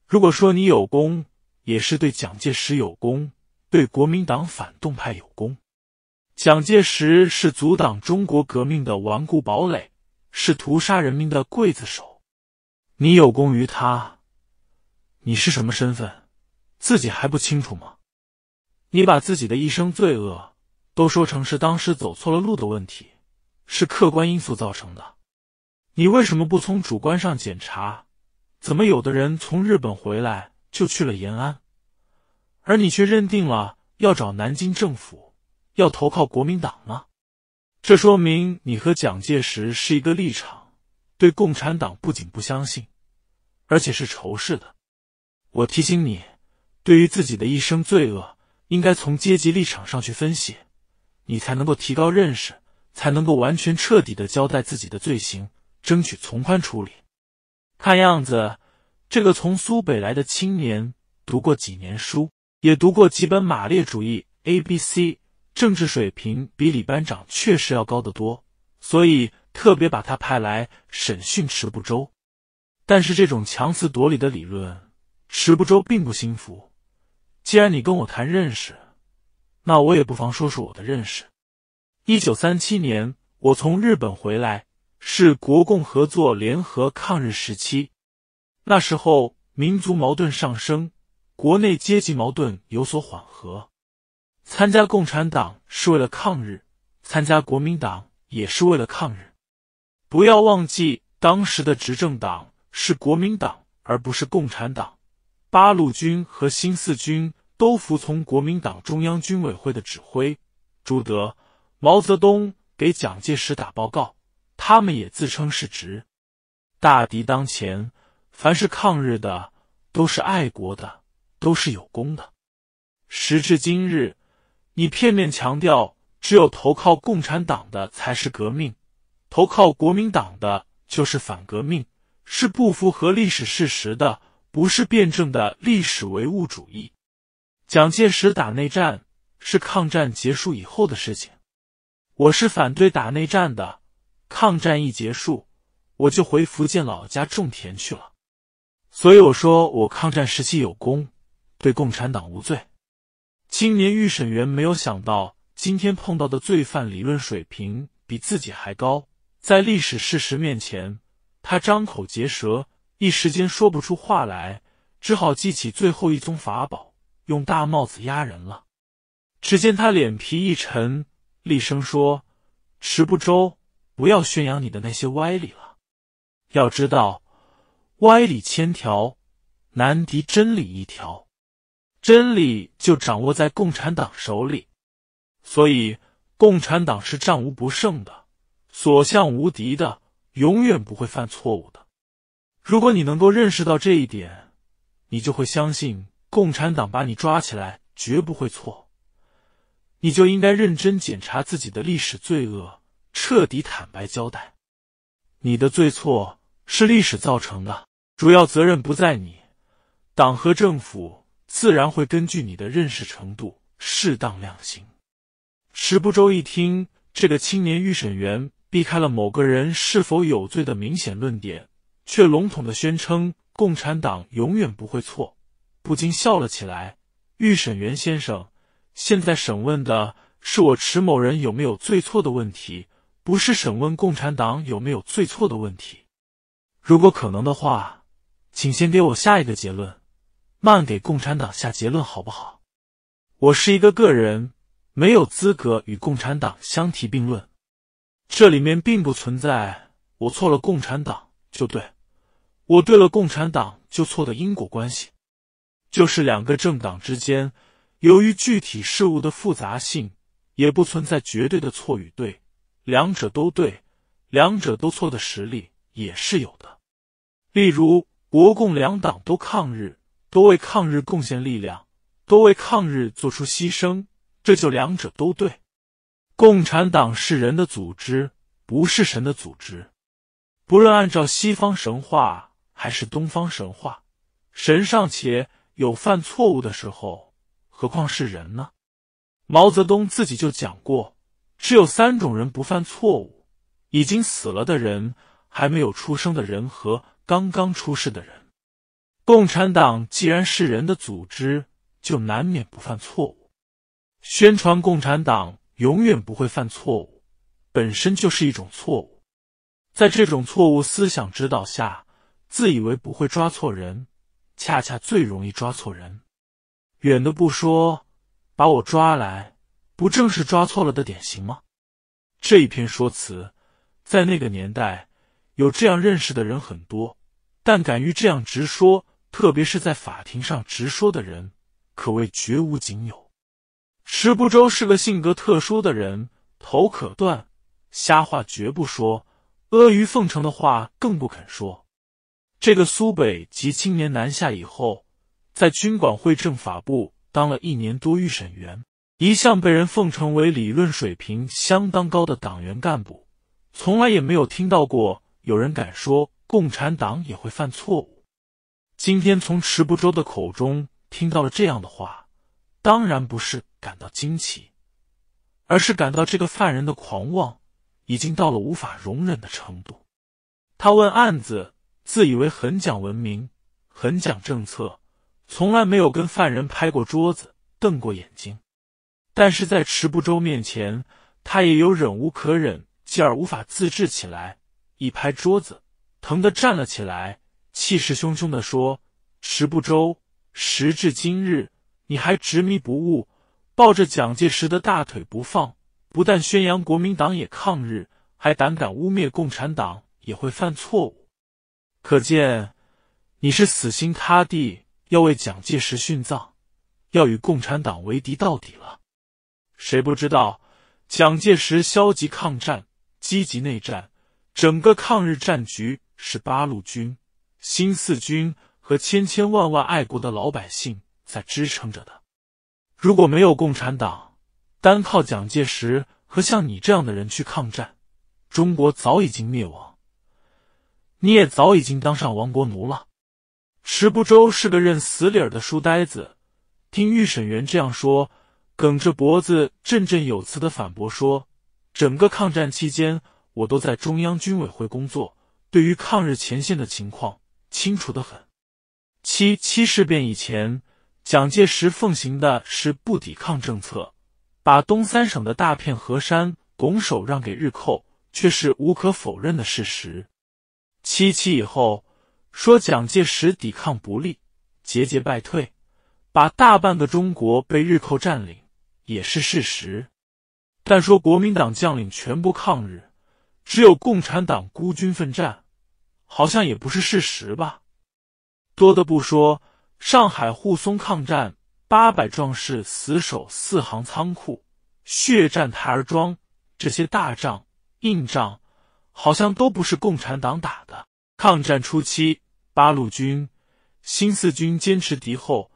S1: 如果说你有功，也是对蒋介石有功，对国民党反动派有功。蒋介石是阻挡中国革命的顽固堡垒，是屠杀人民的刽子手。你有功于他，你是什么身份，自己还不清楚吗？你把自己的一生罪恶都说成是当时走错了路的问题，是客观因素造成的。你为什么不从主观上检查？怎么有的人从日本回来就去了延安，而你却认定了要找南京政府？要投靠国民党吗？这说明你和蒋介石是一个立场，对共产党不仅不相信，而且是仇视的。我提醒你，对于自己的一生罪恶，应该从阶级立场上去分析，你才能够提高认识，才能够完全彻底的交代自己的罪行，争取从宽处理。看样子，这个从苏北来的青年，读过几年书，也读过几本马列主义 A B C。政治水平比李班长确实要高得多，所以特别把他派来审讯迟不周。但是这种强词夺理的理论，迟不周并不幸服。既然你跟我谈认识，那我也不妨说说我的认识。一九三七年，我从日本回来，是国共合作联合抗日时期。那时候，民族矛盾上升，国内阶级矛盾有所缓和。参加共产党是为了抗日，参加国民党也是为了抗日。不要忘记，当时的执政党是国民党，而不是共产党。八路军和新四军都服从国民党中央军委会的指挥。朱德、毛泽东给蒋介石打报告，他们也自称是直。大敌当前，凡是抗日的都是爱国的，都是有功的。时至今日。你片面强调只有投靠共产党的才是革命，投靠国民党的就是反革命，是不符合历史事实的，不是辩证的历史唯物主义。蒋介石打内战是抗战结束以后的事情，我是反对打内战的。抗战一结束，我就回福建老家种田去了。所以我说我抗战时期有功，对共产党无罪。青年预审员没有想到，今天碰到的罪犯理论水平比自己还高。在历史事实面前，他张口结舌，一时间说不出话来，只好记起最后一宗法宝，用大帽子压人了。只见他脸皮一沉，厉声说：“迟不周，不要宣扬你的那些歪理了。要知道，歪理千条，难敌真理一条。”真理就掌握在共产党手里，所以共产党是战无不胜的，所向无敌的，永远不会犯错误的。如果你能够认识到这一点，你就会相信共产党把你抓起来绝不会错。你就应该认真检查自己的历史罪恶，彻底坦白交代。你的罪错是历史造成的，主要责任不在你，党和政府。自然会根据你的认识程度适当量刑。池步洲一听这个青年预审员避开了某个人是否有罪的明显论点，却笼统的宣称共产党永远不会错，不禁笑了起来。预审员先生，现在审问的是我池某人有没有罪错的问题，不是审问共产党有没有罪错的问题。如果可能的话，请先给我下一个结论。慢给共产党下结论好不好？我是一个个人，没有资格与共产党相提并论。这里面并不存在我错了共产党就对，我对了共产党就错的因果关系。就是两个政党之间，由于具体事物的复杂性，也不存在绝对的错与对，两者都对，两者都错的实力也是有的。例如，国共两党都抗日。多为抗日贡献力量，多为抗日做出牺牲，这就两者都对。共产党是人的组织，不是神的组织。不论按照西方神话还是东方神话，神尚且有犯错误的时候，何况是人呢？毛泽东自己就讲过，只有三种人不犯错误：已经死了的人，还没有出生的人，和刚刚出世的人。共产党既然是人的组织，就难免不犯错误。宣传共产党永远不会犯错误，本身就是一种错误。在这种错误思想指导下，自以为不会抓错人，恰恰最容易抓错人。远的不说，把我抓来，不正是抓错了的典型吗？这一篇说辞，在那个年代，有这样认识的人很多，但敢于这样直说。特别是在法庭上直说的人，可谓绝无仅有。石不周是个性格特殊的人，头可断，瞎话绝不说，阿谀奉承的话更不肯说。这个苏北籍青年南下以后，在军管会政法部当了一年多预审员，一向被人奉承为理论水平相当高的党员干部，从来也没有听到过有人敢说共产党也会犯错误。今天从池不周的口中听到了这样的话，当然不是感到惊奇，而是感到这个犯人的狂妄已经到了无法容忍的程度。他问案子，自以为很讲文明，很讲政策，从来没有跟犯人拍过桌子、瞪过眼睛。但是在池不周面前，他也有忍无可忍，继而无法自制起来，一拍桌子，疼得站了起来。气势汹汹的说：“时不周，时至今日，你还执迷不悟，抱着蒋介石的大腿不放，不但宣扬国民党也抗日，还胆敢污蔑共产党也会犯错误。可见，你是死心塌地要为蒋介石殉葬，要与共产党为敌到底了。谁不知道蒋介石消极抗战，积极内战，整个抗日战局是八路军。”新四军和千千万万爱国的老百姓在支撑着的。如果没有共产党，单靠蒋介石和像你这样的人去抗战，中国早已经灭亡，你也早已经当上亡国奴了。池步洲是个认死理儿的书呆子，听预审员这样说，梗着脖子，振振有词的反驳说：“整个抗战期间，我都在中央军委会工作，对于抗日前线的情况。”清楚的很，七七事变以前，蒋介石奉行的是不抵抗政策，把东三省的大片河山拱手让给日寇，却是无可否认的事实。七七以后，说蒋介石抵抗不力，节节败退，把大半个中国被日寇占领，也是事实。但说国民党将领全部抗日，只有共产党孤军奋战。好像也不是事实吧？多的不说，上海沪松抗战，八百壮士死守四行仓库，血战台儿庄，这些大仗硬仗，好像都不是共产党打的。抗战初期，八路军、新四军坚持敌后，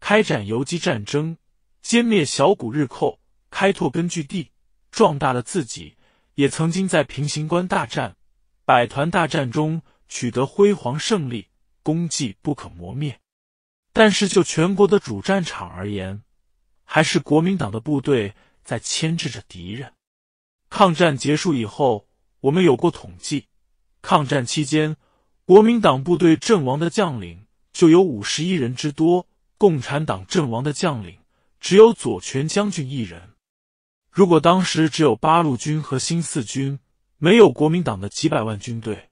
S1: 开展游击战争，歼灭小股日寇，开拓根据地，壮大了自己。也曾经在平型关大战、百团大战中。取得辉煌胜利，功绩不可磨灭。但是就全国的主战场而言，还是国民党的部队在牵制着敌人。抗战结束以后，我们有过统计：抗战期间，国民党部队阵亡的将领就有五十一人之多，共产党阵亡的将领只有左权将军一人。如果当时只有八路军和新四军，没有国民党的几百万军队。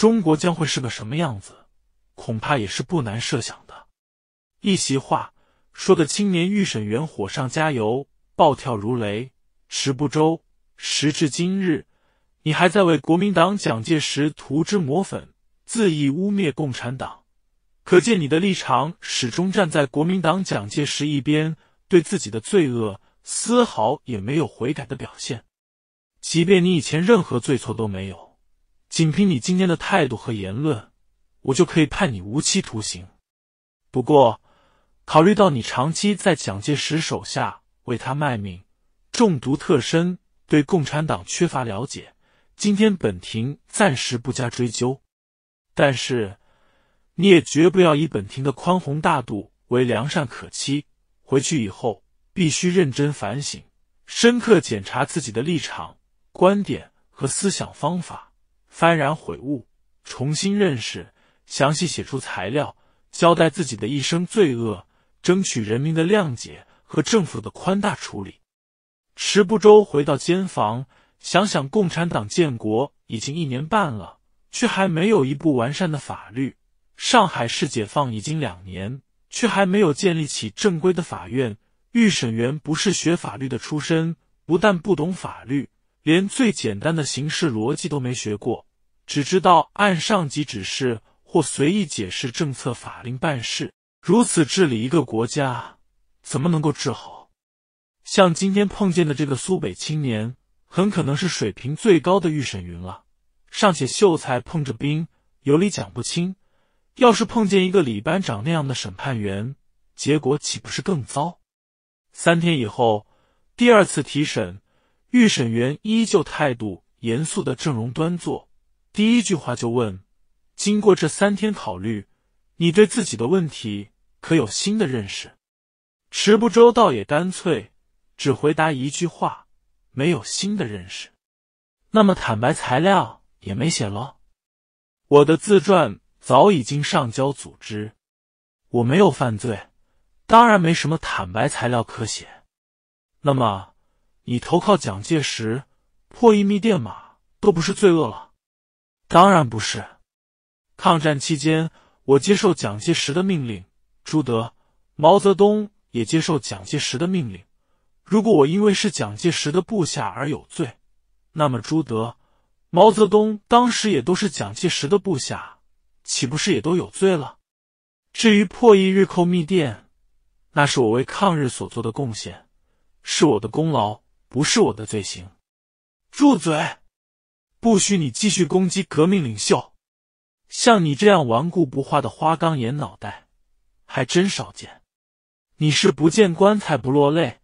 S1: 中国将会是个什么样子，恐怕也是不难设想的。一席话说的青年预审员火上加油，暴跳如雷。持不周，时至今日，你还在为国民党蒋介石涂脂抹粉，恣意污蔑共产党，可见你的立场始终站在国民党蒋介石一边，对自己的罪恶丝毫也没有悔改的表现。即便你以前任何罪错都没有。仅凭你今天的态度和言论，我就可以判你无期徒刑。不过，考虑到你长期在蒋介石手下为他卖命，中毒特深，对共产党缺乏了解，今天本庭暂时不加追究。但是，你也绝不要以本庭的宽宏大度为良善可欺，回去以后必须认真反省，深刻检查自己的立场、观点和思想方法。幡然悔悟，重新认识，详细写出材料，交代自己的一生罪恶，争取人民的谅解和政府的宽大处理。池步洲回到监房，想想共产党建国已经一年半了，却还没有一部完善的法律；上海市解放已经两年，却还没有建立起正规的法院。预审员不是学法律的出身，不但不懂法律。连最简单的形式逻辑都没学过，只知道按上级指示或随意解释政策法令办事。如此治理一个国家，怎么能够治好？像今天碰见的这个苏北青年，很可能是水平最高的预审员了。尚且秀才碰着兵，有理讲不清。要是碰见一个李班长那样的审判员，结果岂不是更糟？三天以后，第二次提审。预审员依旧态度严肃的正容端坐，第一句话就问：“经过这三天考虑，你对自己的问题可有新的认识？”池不周倒也干脆，只回答一句话：“没有新的认识。”那么坦白材料也没写喽。我的自传早已经上交组织，我没有犯罪，当然没什么坦白材料可写。那么。你投靠蒋介石，破译密电码都不是罪恶了，当然不是。抗战期间，我接受蒋介石的命令，朱德、毛泽东也接受蒋介石的命令。如果我因为是蒋介石的部下而有罪，那么朱德、毛泽东当时也都是蒋介石的部下，岂不是也都有罪了？至于破译日寇密电，那是我为抗日所做的贡献，是我的功劳。不是我的罪行，住嘴！不许你继续攻击革命领袖。像你这样顽固不化的花岗岩脑袋，还真少见。你是不见棺材不落泪，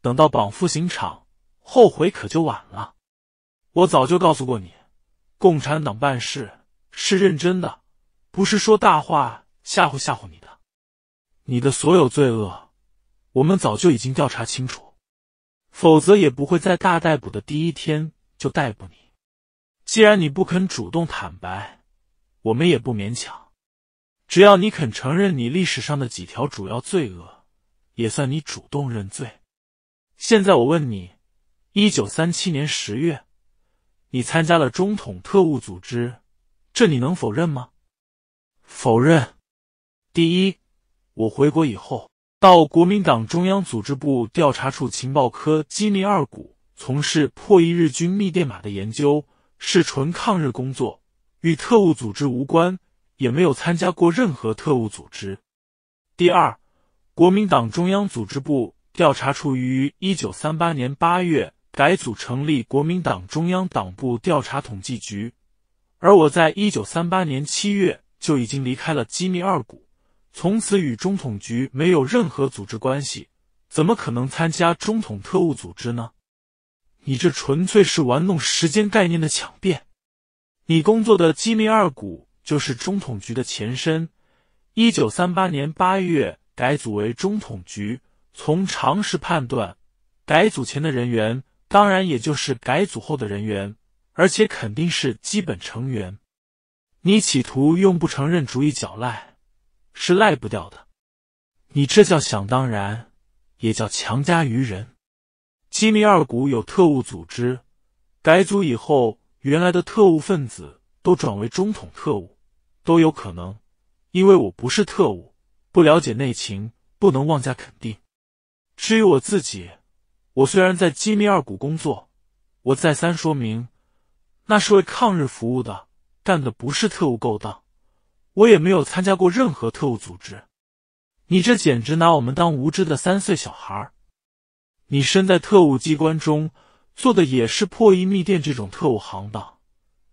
S1: 等到绑赴刑场，后悔可就晚了。我早就告诉过你，共产党办事是认真的，不是说大话吓唬吓唬你的。你的所有罪恶，我们早就已经调查清楚。否则也不会在大逮捕的第一天就逮捕你。既然你不肯主动坦白，我们也不勉强。只要你肯承认你历史上的几条主要罪恶，也算你主动认罪。现在我问你：一九三七年十月，你参加了中统特务组织，这你能否认吗？否认。第一，我回国以后。到国民党中央组织部调查处情报科机密二股从事破译日军密电码的研究，是纯抗日工作，与特务组织无关，也没有参加过任何特务组织。第二，国民党中央组织部调查处于一九三八年八月改组成立国民党中央党部调查统计局，而我在一九三八年七月就已经离开了机密二股。从此与中统局没有任何组织关系，怎么可能参加中统特务组织呢？你这纯粹是玩弄时间概念的强辩。你工作的机密二股就是中统局的前身，一九三八年八月改组为中统局。从常识判断，改组前的人员当然也就是改组后的人员，而且肯定是基本成员。你企图用不承认主义狡赖。是赖不掉的，你这叫想当然，也叫强加于人。机密二股有特务组织，改组以后，原来的特务分子都转为中统特务，都有可能。因为我不是特务，不了解内情，不能妄加肯定。至于我自己，我虽然在机密二股工作，我再三说明，那是为抗日服务的，干的不是特务勾当。我也没有参加过任何特务组织，你这简直拿我们当无知的三岁小孩你身在特务机关中，做的也是破译密电这种特务行当，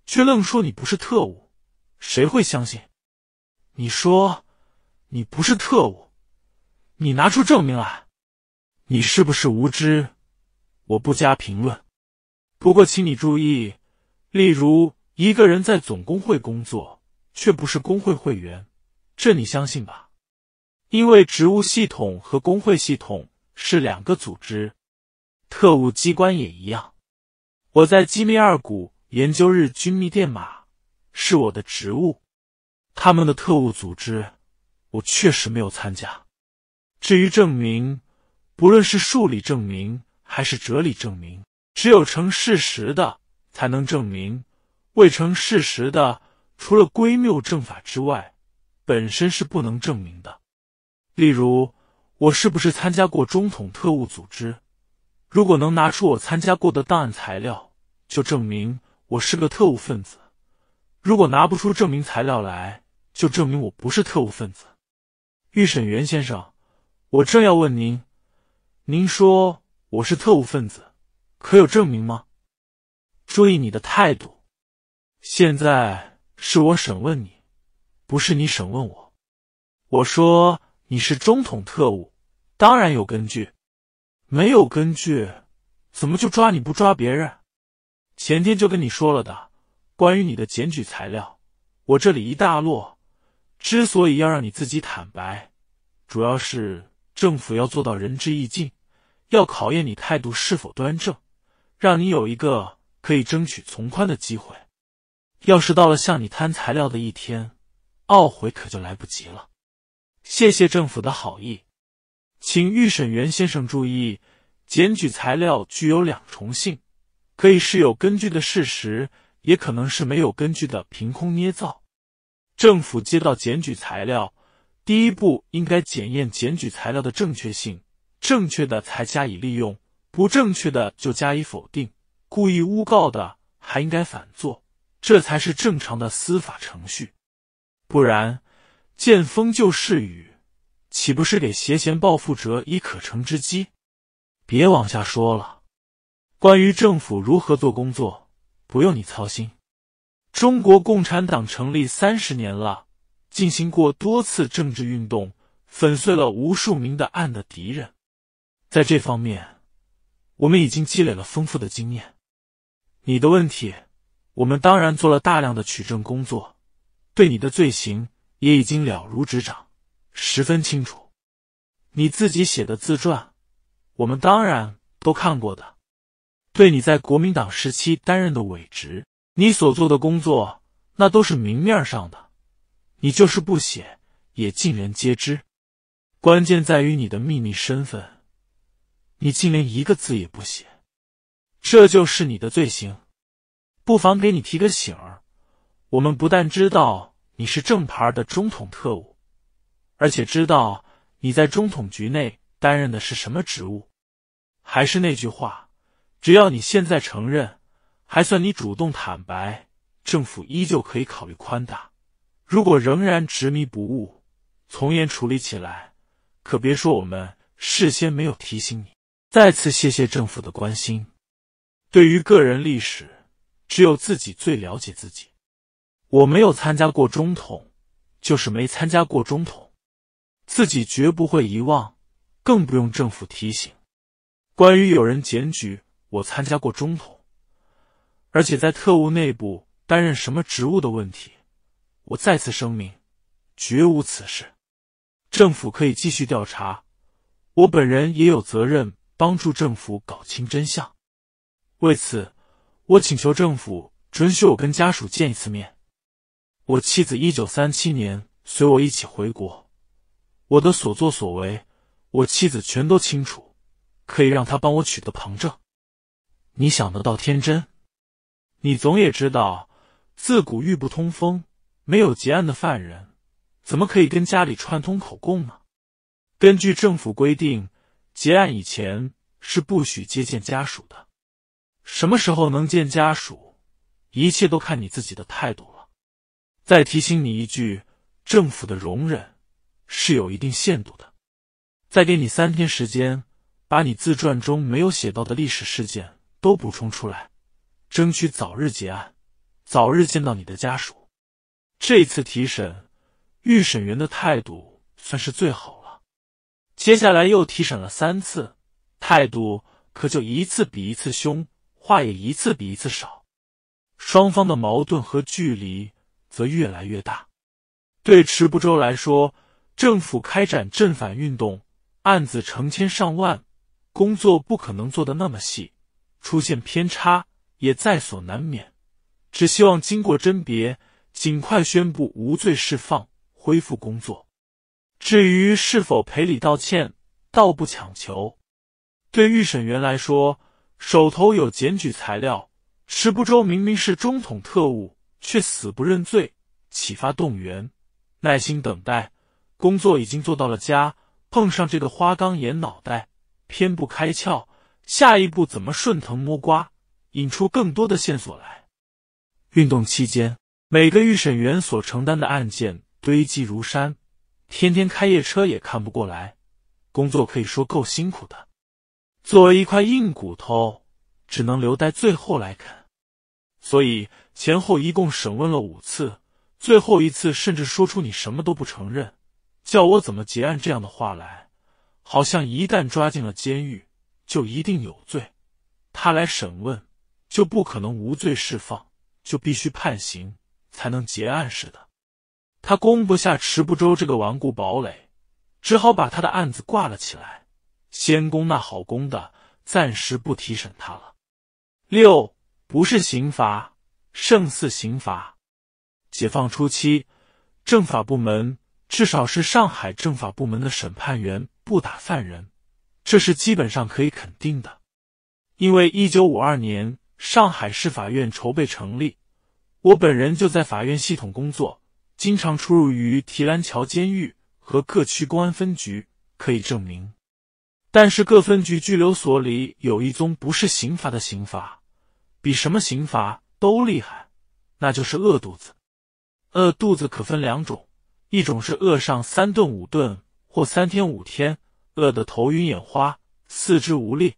S1: 却愣说你不是特务，谁会相信？你说你不是特务，你拿出证明来。你是不是无知？我不加评论。不过，请你注意，例如一个人在总工会工作。却不是工会会员，这你相信吧？因为职务系统和工会系统是两个组织，特务机关也一样。我在机密二股研究日军密电码是我的职务，他们的特务组织，我确实没有参加。至于证明，不论是数理证明还是哲理证明，只有成事实的才能证明，未成事实的。除了归谬证法之外，本身是不能证明的。例如，我是不是参加过中统特务组织？如果能拿出我参加过的档案材料，就证明我是个特务分子；如果拿不出证明材料来，就证明我不是特务分子。预审员先生，我正要问您：您说我是特务分子，可有证明吗？注意你的态度，现在。是我审问你，不是你审问我。我说你是中统特务，当然有根据。没有根据，怎么就抓你不抓别人？前天就跟你说了的，关于你的检举材料，我这里一大摞。之所以要让你自己坦白，主要是政府要做到仁至义尽，要考验你态度是否端正，让你有一个可以争取从宽的机会。要是到了向你贪材料的一天，懊悔可就来不及了。谢谢政府的好意，请预审员先生注意，检举材料具有两重性，可以是有根据的事实，也可能是没有根据的凭空捏造。政府接到检举材料，第一步应该检验检举材料的正确性，正确的才加以利用，不正确的就加以否定，故意诬告的还应该反作。这才是正常的司法程序，不然见风就是雨，岂不是给邪贤报复者以可乘之机？别往下说了，关于政府如何做工作，不用你操心。中国共产党成立三十年了，进行过多次政治运动，粉碎了无数名的暗的敌人，在这方面，我们已经积累了丰富的经验。你的问题。我们当然做了大量的取证工作，对你的罪行也已经了如指掌，十分清楚。你自己写的自传，我们当然都看过的。对你在国民党时期担任的伪职，你所做的工作，那都是明面上的。你就是不写，也尽人皆知。关键在于你的秘密身份，你竟连一个字也不写，这就是你的罪行。不妨给你提个醒儿，我们不但知道你是正牌的中统特务，而且知道你在中统局内担任的是什么职务。还是那句话，只要你现在承认，还算你主动坦白，政府依旧可以考虑宽大。如果仍然执迷不悟，从严处理起来，可别说我们事先没有提醒你。再次谢谢政府的关心。对于个人历史，只有自己最了解自己。我没有参加过中统，就是没参加过中统。自己绝不会遗忘，更不用政府提醒。关于有人检举我参加过中统，而且在特务内部担任什么职务的问题，我再次声明，绝无此事。政府可以继续调查，我本人也有责任帮助政府搞清真相。为此。我请求政府准许我跟家属见一次面。我妻子一九三七年随我一起回国，我的所作所为，我妻子全都清楚，可以让他帮我取得旁证。你想得到天真，你总也知道，自古玉不通风，没有结案的犯人，怎么可以跟家里串通口供呢？根据政府规定，结案以前是不许接见家属的。什么时候能见家属，一切都看你自己的态度了。再提醒你一句，政府的容忍是有一定限度的。再给你三天时间，把你自传中没有写到的历史事件都补充出来，争取早日结案，早日见到你的家属。这次提审，预审员的态度算是最好了。接下来又提审了三次，态度可就一次比一次凶。话也一次比一次少，双方的矛盾和距离则越来越大。对池不周来说，政府开展镇反运动，案子成千上万，工作不可能做的那么细，出现偏差也在所难免。只希望经过甄别，尽快宣布无罪释放，恢复工作。至于是否赔礼道歉，倒不强求。对预审员来说。手头有检举材料，池步洲明明是中统特务，却死不认罪。启发动员，耐心等待，工作已经做到了家。碰上这个花岗岩脑袋，偏不开窍。下一步怎么顺藤摸瓜，引出更多的线索来？运动期间，每个预审员所承担的案件堆积如山，天天开夜车也看不过来，工作可以说够辛苦的。作为一块硬骨头，只能留待最后来啃。所以前后一共审问了五次，最后一次甚至说出“你什么都不承认，叫我怎么结案”这样的话来，好像一旦抓进了监狱，就一定有罪，他来审问就不可能无罪释放，就必须判刑才能结案似的。他攻不下池不周这个顽固堡垒，只好把他的案子挂了起来。先攻那好攻的，暂时不提审他了。六不是刑罚，胜似刑罚。解放初期，政法部门至少是上海政法部门的审判员不打犯人，这是基本上可以肯定的。因为一九五二年上海市法院筹备成立，我本人就在法院系统工作，经常出入于提篮桥监狱和各区公安分局，可以证明。但是各分局拘留所里有一宗不是刑罚的刑罚，比什么刑罚都厉害，那就是饿肚子。饿肚子可分两种，一种是饿上三顿五顿或三天五天，饿得头晕眼花、四肢无力，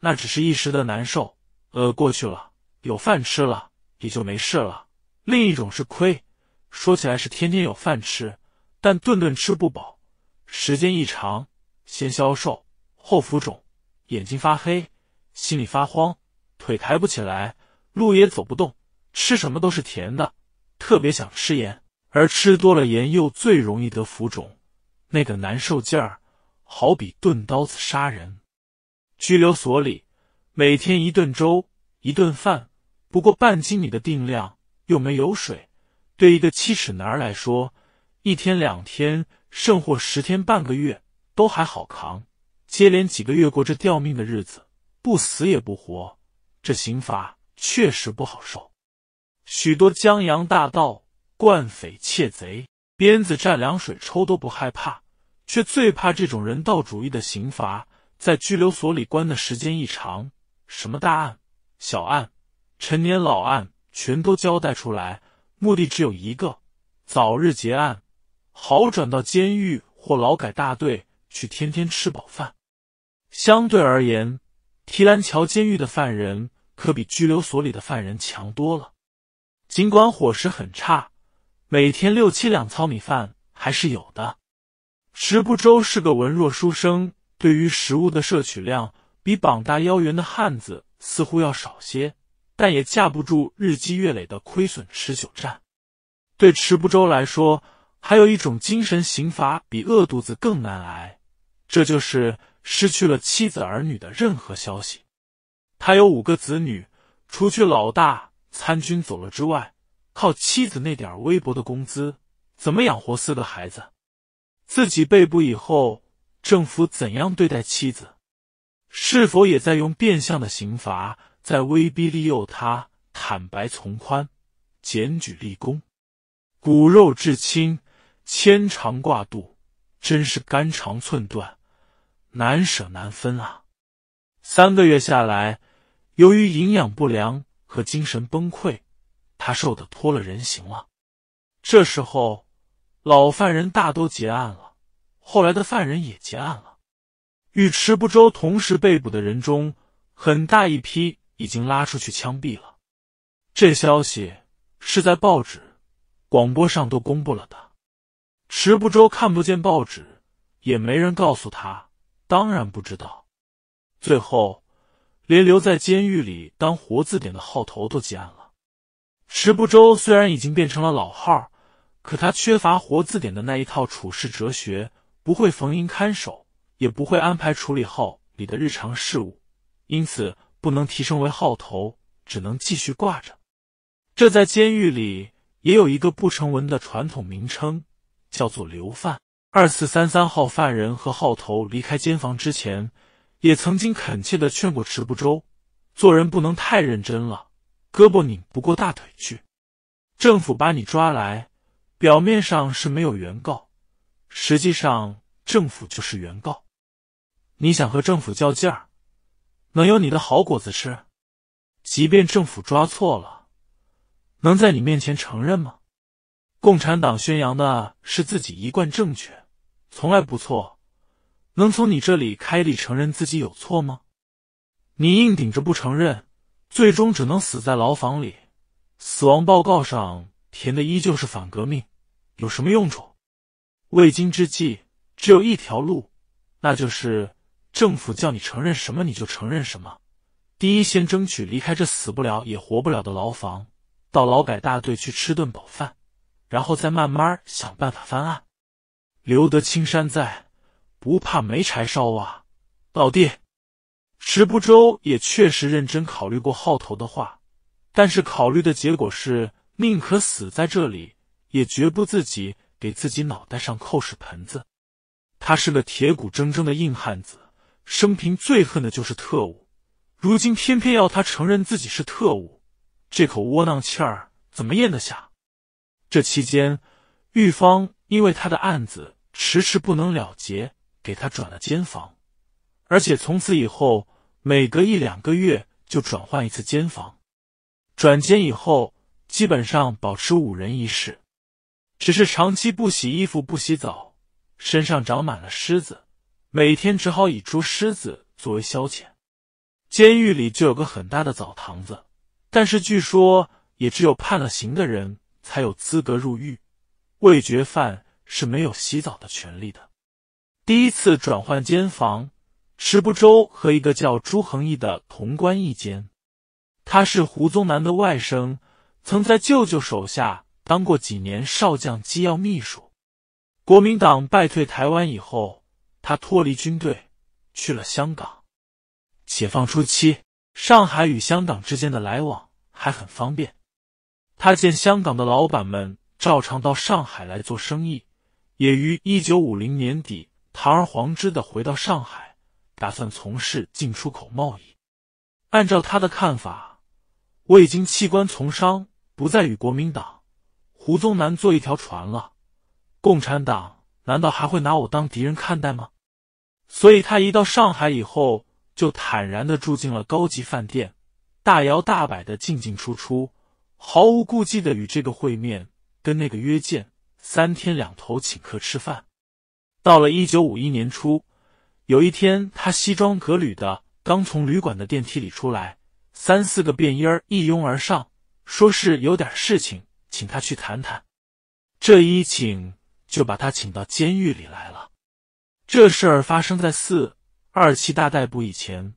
S1: 那只是一时的难受，饿过去了，有饭吃了也就没事了。另一种是亏，说起来是天天有饭吃，但顿顿吃不饱，时间一长先消瘦。后浮肿，眼睛发黑，心里发慌，腿抬不起来，路也走不动，吃什么都是甜的，特别想吃盐，而吃多了盐又最容易得浮肿，那个难受劲儿，好比钝刀子杀人。拘留所里每天一顿粥，一顿饭，不过半斤米的定量，又没有水，对一个七尺男来说，一天两天，甚或十天半个月，都还好扛。接连几个月过这吊命的日子，不死也不活，这刑罚确实不好受。许多江洋大盗、惯匪、窃贼，鞭子蘸凉水抽都不害怕，却最怕这种人道主义的刑罚。在拘留所里关的时间一长，什么大案、小案、陈年老案全都交代出来，目的只有一个：早日结案，好转到监狱或劳改大队去，天天吃饱饭。相对而言，提篮桥监狱的犯人可比拘留所里的犯人强多了。尽管伙食很差，每天六七两糙米饭还是有的。池不周是个文弱书生，对于食物的摄取量比膀大腰圆的汉子似乎要少些，但也架不住日积月累的亏损持久战。对池不周来说，还有一种精神刑罚比饿肚子更难挨，这就是。失去了妻子儿女的任何消息，他有五个子女，除去老大参军走了之外，靠妻子那点微薄的工资，怎么养活四个孩子？自己被捕以后，政府怎样对待妻子？是否也在用变相的刑罚，在威逼利诱他坦白从宽、检举立功？骨肉至亲，牵肠挂肚，真是肝肠寸断。难舍难分啊！三个月下来，由于营养不良和精神崩溃，他瘦得脱了人形了。这时候，老犯人大都结案了，后来的犯人也结案了。与池不周同时被捕的人中，很大一批已经拉出去枪毙了。这消息是在报纸、广播上都公布了的。池不周看不见报纸，也没人告诉他。当然不知道。最后，连留在监狱里当活字典的号头都结案了。池不周虽然已经变成了老号，可他缺乏活字典的那一套处事哲学，不会逢迎看守，也不会安排处理号里的日常事务，因此不能提升为号头，只能继续挂着。这在监狱里也有一个不成文的传统名称，叫做流犯。二四三三号犯人和号头离开监房之前，也曾经恳切的劝过池不周：做人不能太认真了，胳膊拧不过大腿去。政府把你抓来，表面上是没有原告，实际上政府就是原告。你想和政府较劲儿，能有你的好果子吃？即便政府抓错了，能在你面前承认吗？共产党宣扬的是自己一贯正确。从来不错，能从你这里开力承认自己有错吗？你硬顶着不承认，最终只能死在牢房里。死亡报告上填的依旧是反革命，有什么用处？为今之计，只有一条路，那就是政府叫你承认什么你就承认什么。第一，先争取离开这死不了也活不了的牢房，到劳改大队去吃顿饱饭，然后再慢慢想办法翻案。留得青山在，不怕没柴烧啊，老弟！石不周也确实认真考虑过号头的话，但是考虑的结果是，宁可死在这里，也绝不自己给自己脑袋上扣屎盆子。他是个铁骨铮铮的硬汉子，生平最恨的就是特务，如今偏偏要他承认自己是特务，这口窝囊气儿怎么咽得下？这期间，玉芳。因为他的案子迟迟不能了结，给他转了监房，而且从此以后每隔一两个月就转换一次监房。转监以后，基本上保持五人一室，只是长期不洗衣服、不洗澡，身上长满了虱子，每天只好以捉虱子作为消遣。监狱里就有个很大的澡堂子，但是据说也只有判了刑的人才有资格入狱。味觉犯是没有洗澡的权利的。第一次转换间房，池不周和一个叫朱恒毅的同关一间。他是胡宗南的外甥，曾在舅舅手下当过几年少将机要秘书。国民党败退台湾以后，他脱离军队，去了香港。解放初期，上海与香港之间的来往还很方便。他见香港的老板们。照常到上海来做生意，也于一九五零年底堂而皇之的回到上海，打算从事进出口贸易。按照他的看法，我已经弃官从商，不再与国民党胡宗南坐一条船了。共产党难道还会拿我当敌人看待吗？所以，他一到上海以后，就坦然的住进了高级饭店，大摇大摆的进进出出，毫无顾忌的与这个会面。跟那个约见，三天两头请客吃饭。到了一九五一年初，有一天，他西装革履的刚从旅馆的电梯里出来，三四个便衣儿一拥而上，说是有点事情，请他去谈谈。这一请就把他请到监狱里来了。这事儿发生在四二七大逮捕以前，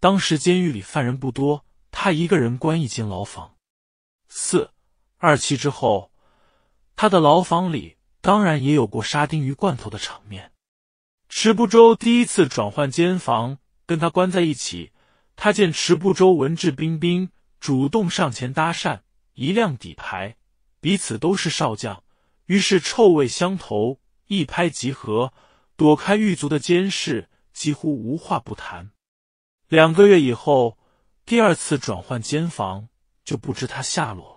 S1: 当时监狱里犯人不多，他一个人关一间牢房。四二七之后。他的牢房里当然也有过沙丁鱼罐头的场面。池不周第一次转换监房，跟他关在一起。他见池不周文质彬彬，主动上前搭讪，一亮底牌，彼此都是少将，于是臭味相投，一拍即合，躲开狱卒的监视，几乎无话不谈。两个月以后，第二次转换监房，就不知他下落。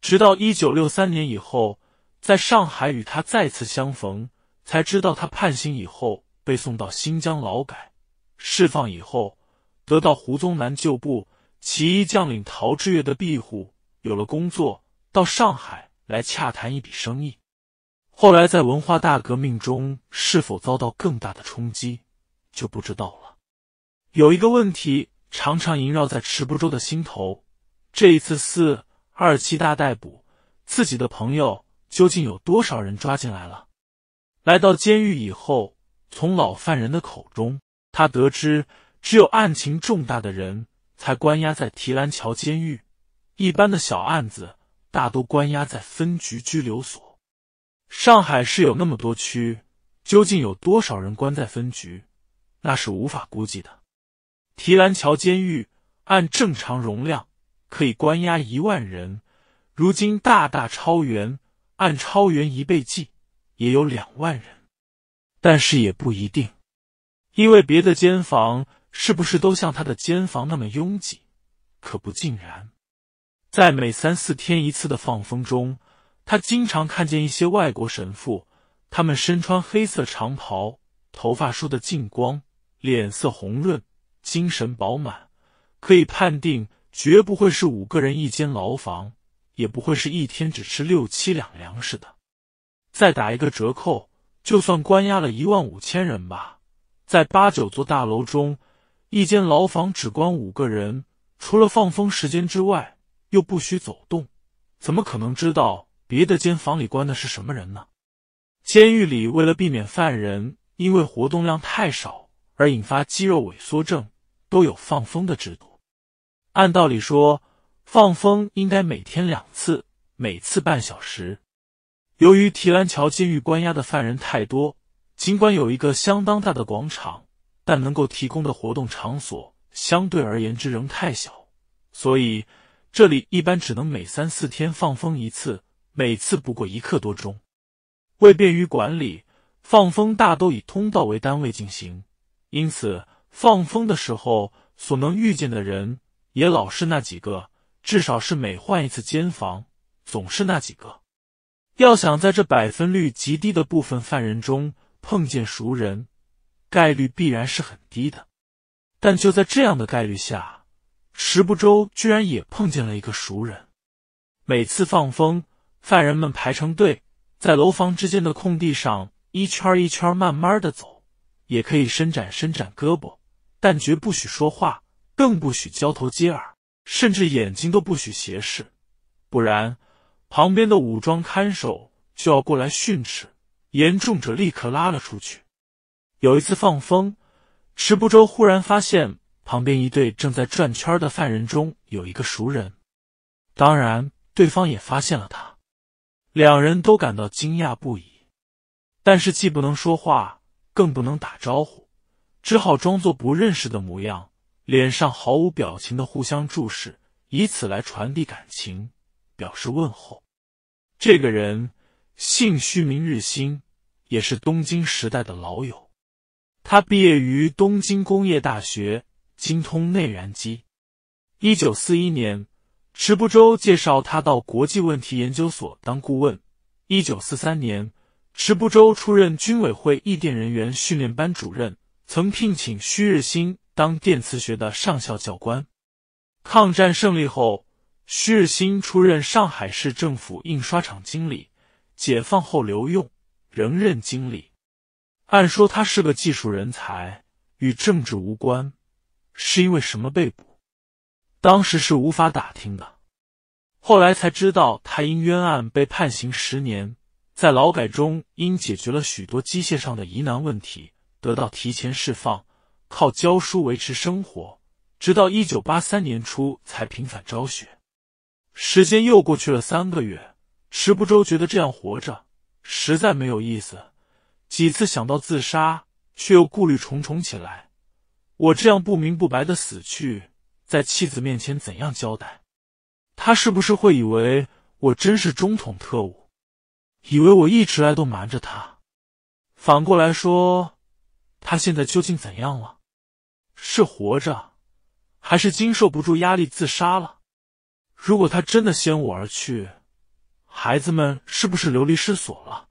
S1: 直到一九六三年以后，在上海与他再次相逢，才知道他判刑以后被送到新疆劳改，释放以后得到胡宗南旧部起义将领陶志岳的庇护，有了工作，到上海来洽谈一笔生意。后来在文化大革命中是否遭到更大的冲击，就不知道了。有一个问题常常萦绕在池步洲的心头，这一次四。二七大逮捕自己的朋友，究竟有多少人抓进来了？来到监狱以后，从老犯人的口中，他得知只有案情重大的人才关押在提篮桥监狱，一般的小案子大都关押在分局拘留所。上海市有那么多区，究竟有多少人关在分局，那是无法估计的。提篮桥监狱按正常容量。可以关押一万人，如今大大超员，按超员一倍计，也有两万人。但是也不一定，因为别的监房是不是都像他的监房那么拥挤，可不尽然。在每三四天一次的放风中，他经常看见一些外国神父，他们身穿黑色长袍，头发梳的净光，脸色红润，精神饱满，可以判定。绝不会是五个人一间牢房，也不会是一天只吃六七两粮食的。再打一个折扣，就算关押了一万五千人吧，在八九座大楼中，一间牢房只关五个人，除了放风时间之外，又不许走动，怎么可能知道别的间房里关的是什么人呢？监狱里为了避免犯人因为活动量太少而引发肌肉萎缩症，都有放风的制度。按道理说，放风应该每天两次，每次半小时。由于提篮桥监狱关押的犯人太多，尽管有一个相当大的广场，但能够提供的活动场所相对而言之仍太小，所以这里一般只能每三四天放风一次，每次不过一刻多钟。为便于管理，放风大都以通道为单位进行，因此放风的时候所能遇见的人。也老是那几个，至少是每换一次监房，总是那几个。要想在这百分率极低的部分犯人中碰见熟人，概率必然是很低的。但就在这样的概率下，石不周居然也碰见了一个熟人。每次放风，犯人们排成队，在楼房之间的空地上一圈一圈慢慢的走，也可以伸展伸展胳膊，但绝不许说话。更不许交头接耳，甚至眼睛都不许斜视，不然旁边的武装看守就要过来训斥，严重者立刻拉了出去。有一次放风，池不周忽然发现旁边一队正在转圈的犯人中有一个熟人，当然对方也发现了他，两人都感到惊讶不已，但是既不能说话，更不能打招呼，只好装作不认识的模样。脸上毫无表情的互相注视，以此来传递感情，表示问候。这个人姓须，名日新，也是东京时代的老友。他毕业于东京工业大学，精通内燃机。一九四一年，池步洲介绍他到国际问题研究所当顾问。一九四三年，池步洲出任军委会译电人员训练班主任，曾聘请须日新。当电磁学的上校教官，抗战胜利后，徐日新出任上海市政府印刷厂经理。解放后留用，仍任经理。按说他是个技术人才，与政治无关，是因为什么被捕？当时是无法打听的。后来才知道，他因冤案被判刑十年，在劳改中因解决了许多机械上的疑难问题，得到提前释放。靠教书维持生活，直到一九八三年初才平反昭雪。时间又过去了三个月，石不周觉得这样活着实在没有意思，几次想到自杀，却又顾虑重重起来。我这样不明不白的死去，在妻子面前怎样交代？他是不是会以为我真是中统特务？以为我一直来都瞒着他？反过来说，他现在究竟怎样了？是活着，还是经受不住压力自杀了？如果他真的先我而去，孩子们是不是流离失所了？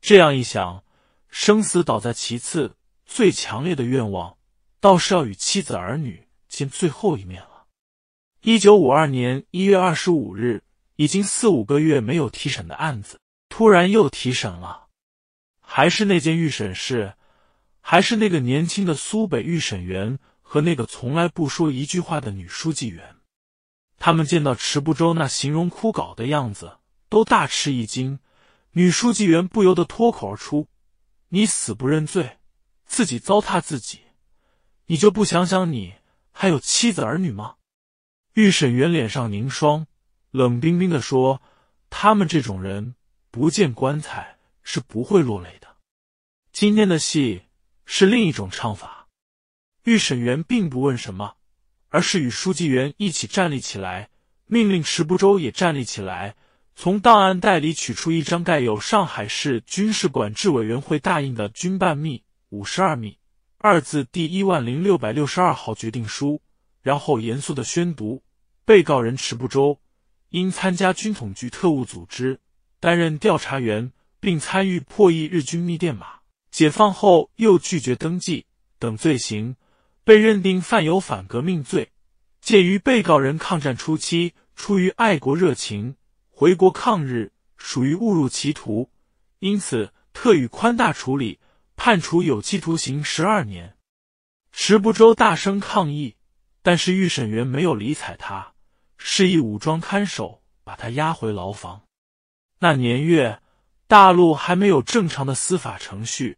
S1: 这样一想，生死倒在其次，最强烈的愿望倒是要与妻子儿女见最后一面了。一九五二年一月二十五日，已经四五个月没有提审的案子，突然又提审了，还是那间预审室。还是那个年轻的苏北预审员和那个从来不说一句话的女书记员，他们见到池不周那形容枯槁的样子，都大吃一惊。女书记员不由得脱口而出：“你死不认罪，自己糟蹋自己，你就不想想你还有妻子儿女吗？”预审员脸上凝霜，冷冰冰的说：“他们这种人，不见棺材是不会落泪的。今天的戏。”是另一种唱法。预审员并不问什么，而是与书记员一起站立起来，命令池步洲也站立起来，从档案袋里取出一张盖有上海市军事管制委员会大印的军办密五十二密二字第一万零六百六十二号决定书，然后严肃的宣读：被告人池步洲，因参加军统局特务组织，担任调查员，并参与破译日军密电码。解放后又拒绝登记等罪行，被认定犯有反革命罪。鉴于被告人抗战初期出于爱国热情回国抗日，属于误入歧途，因此特予宽大处理，判处有期徒刑十二年。石不周大声抗议，但是预审员没有理睬他，示意武装看守把他押回牢房。那年月，大陆还没有正常的司法程序。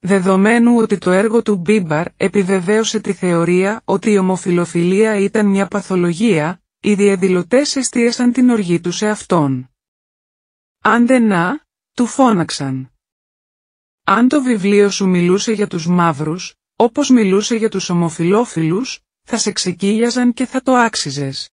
S1: Δεδομένου ότι το έργο του Μπίμπαρ επιβεβαίωσε τη θεωρία ότι η ομοφιλοφιλία ήταν μια παθολογία, οι διαδηλωτές εστίασαν την οργή του σε αυτόν. Άντε να, του φώναξαν. Αν το βιβλίο σου μιλούσε για τους μαύρους, όπως μιλούσε για τους ομοφιλόφιλους, θα σε ξεκύλιαζαν και θα το άξιζες.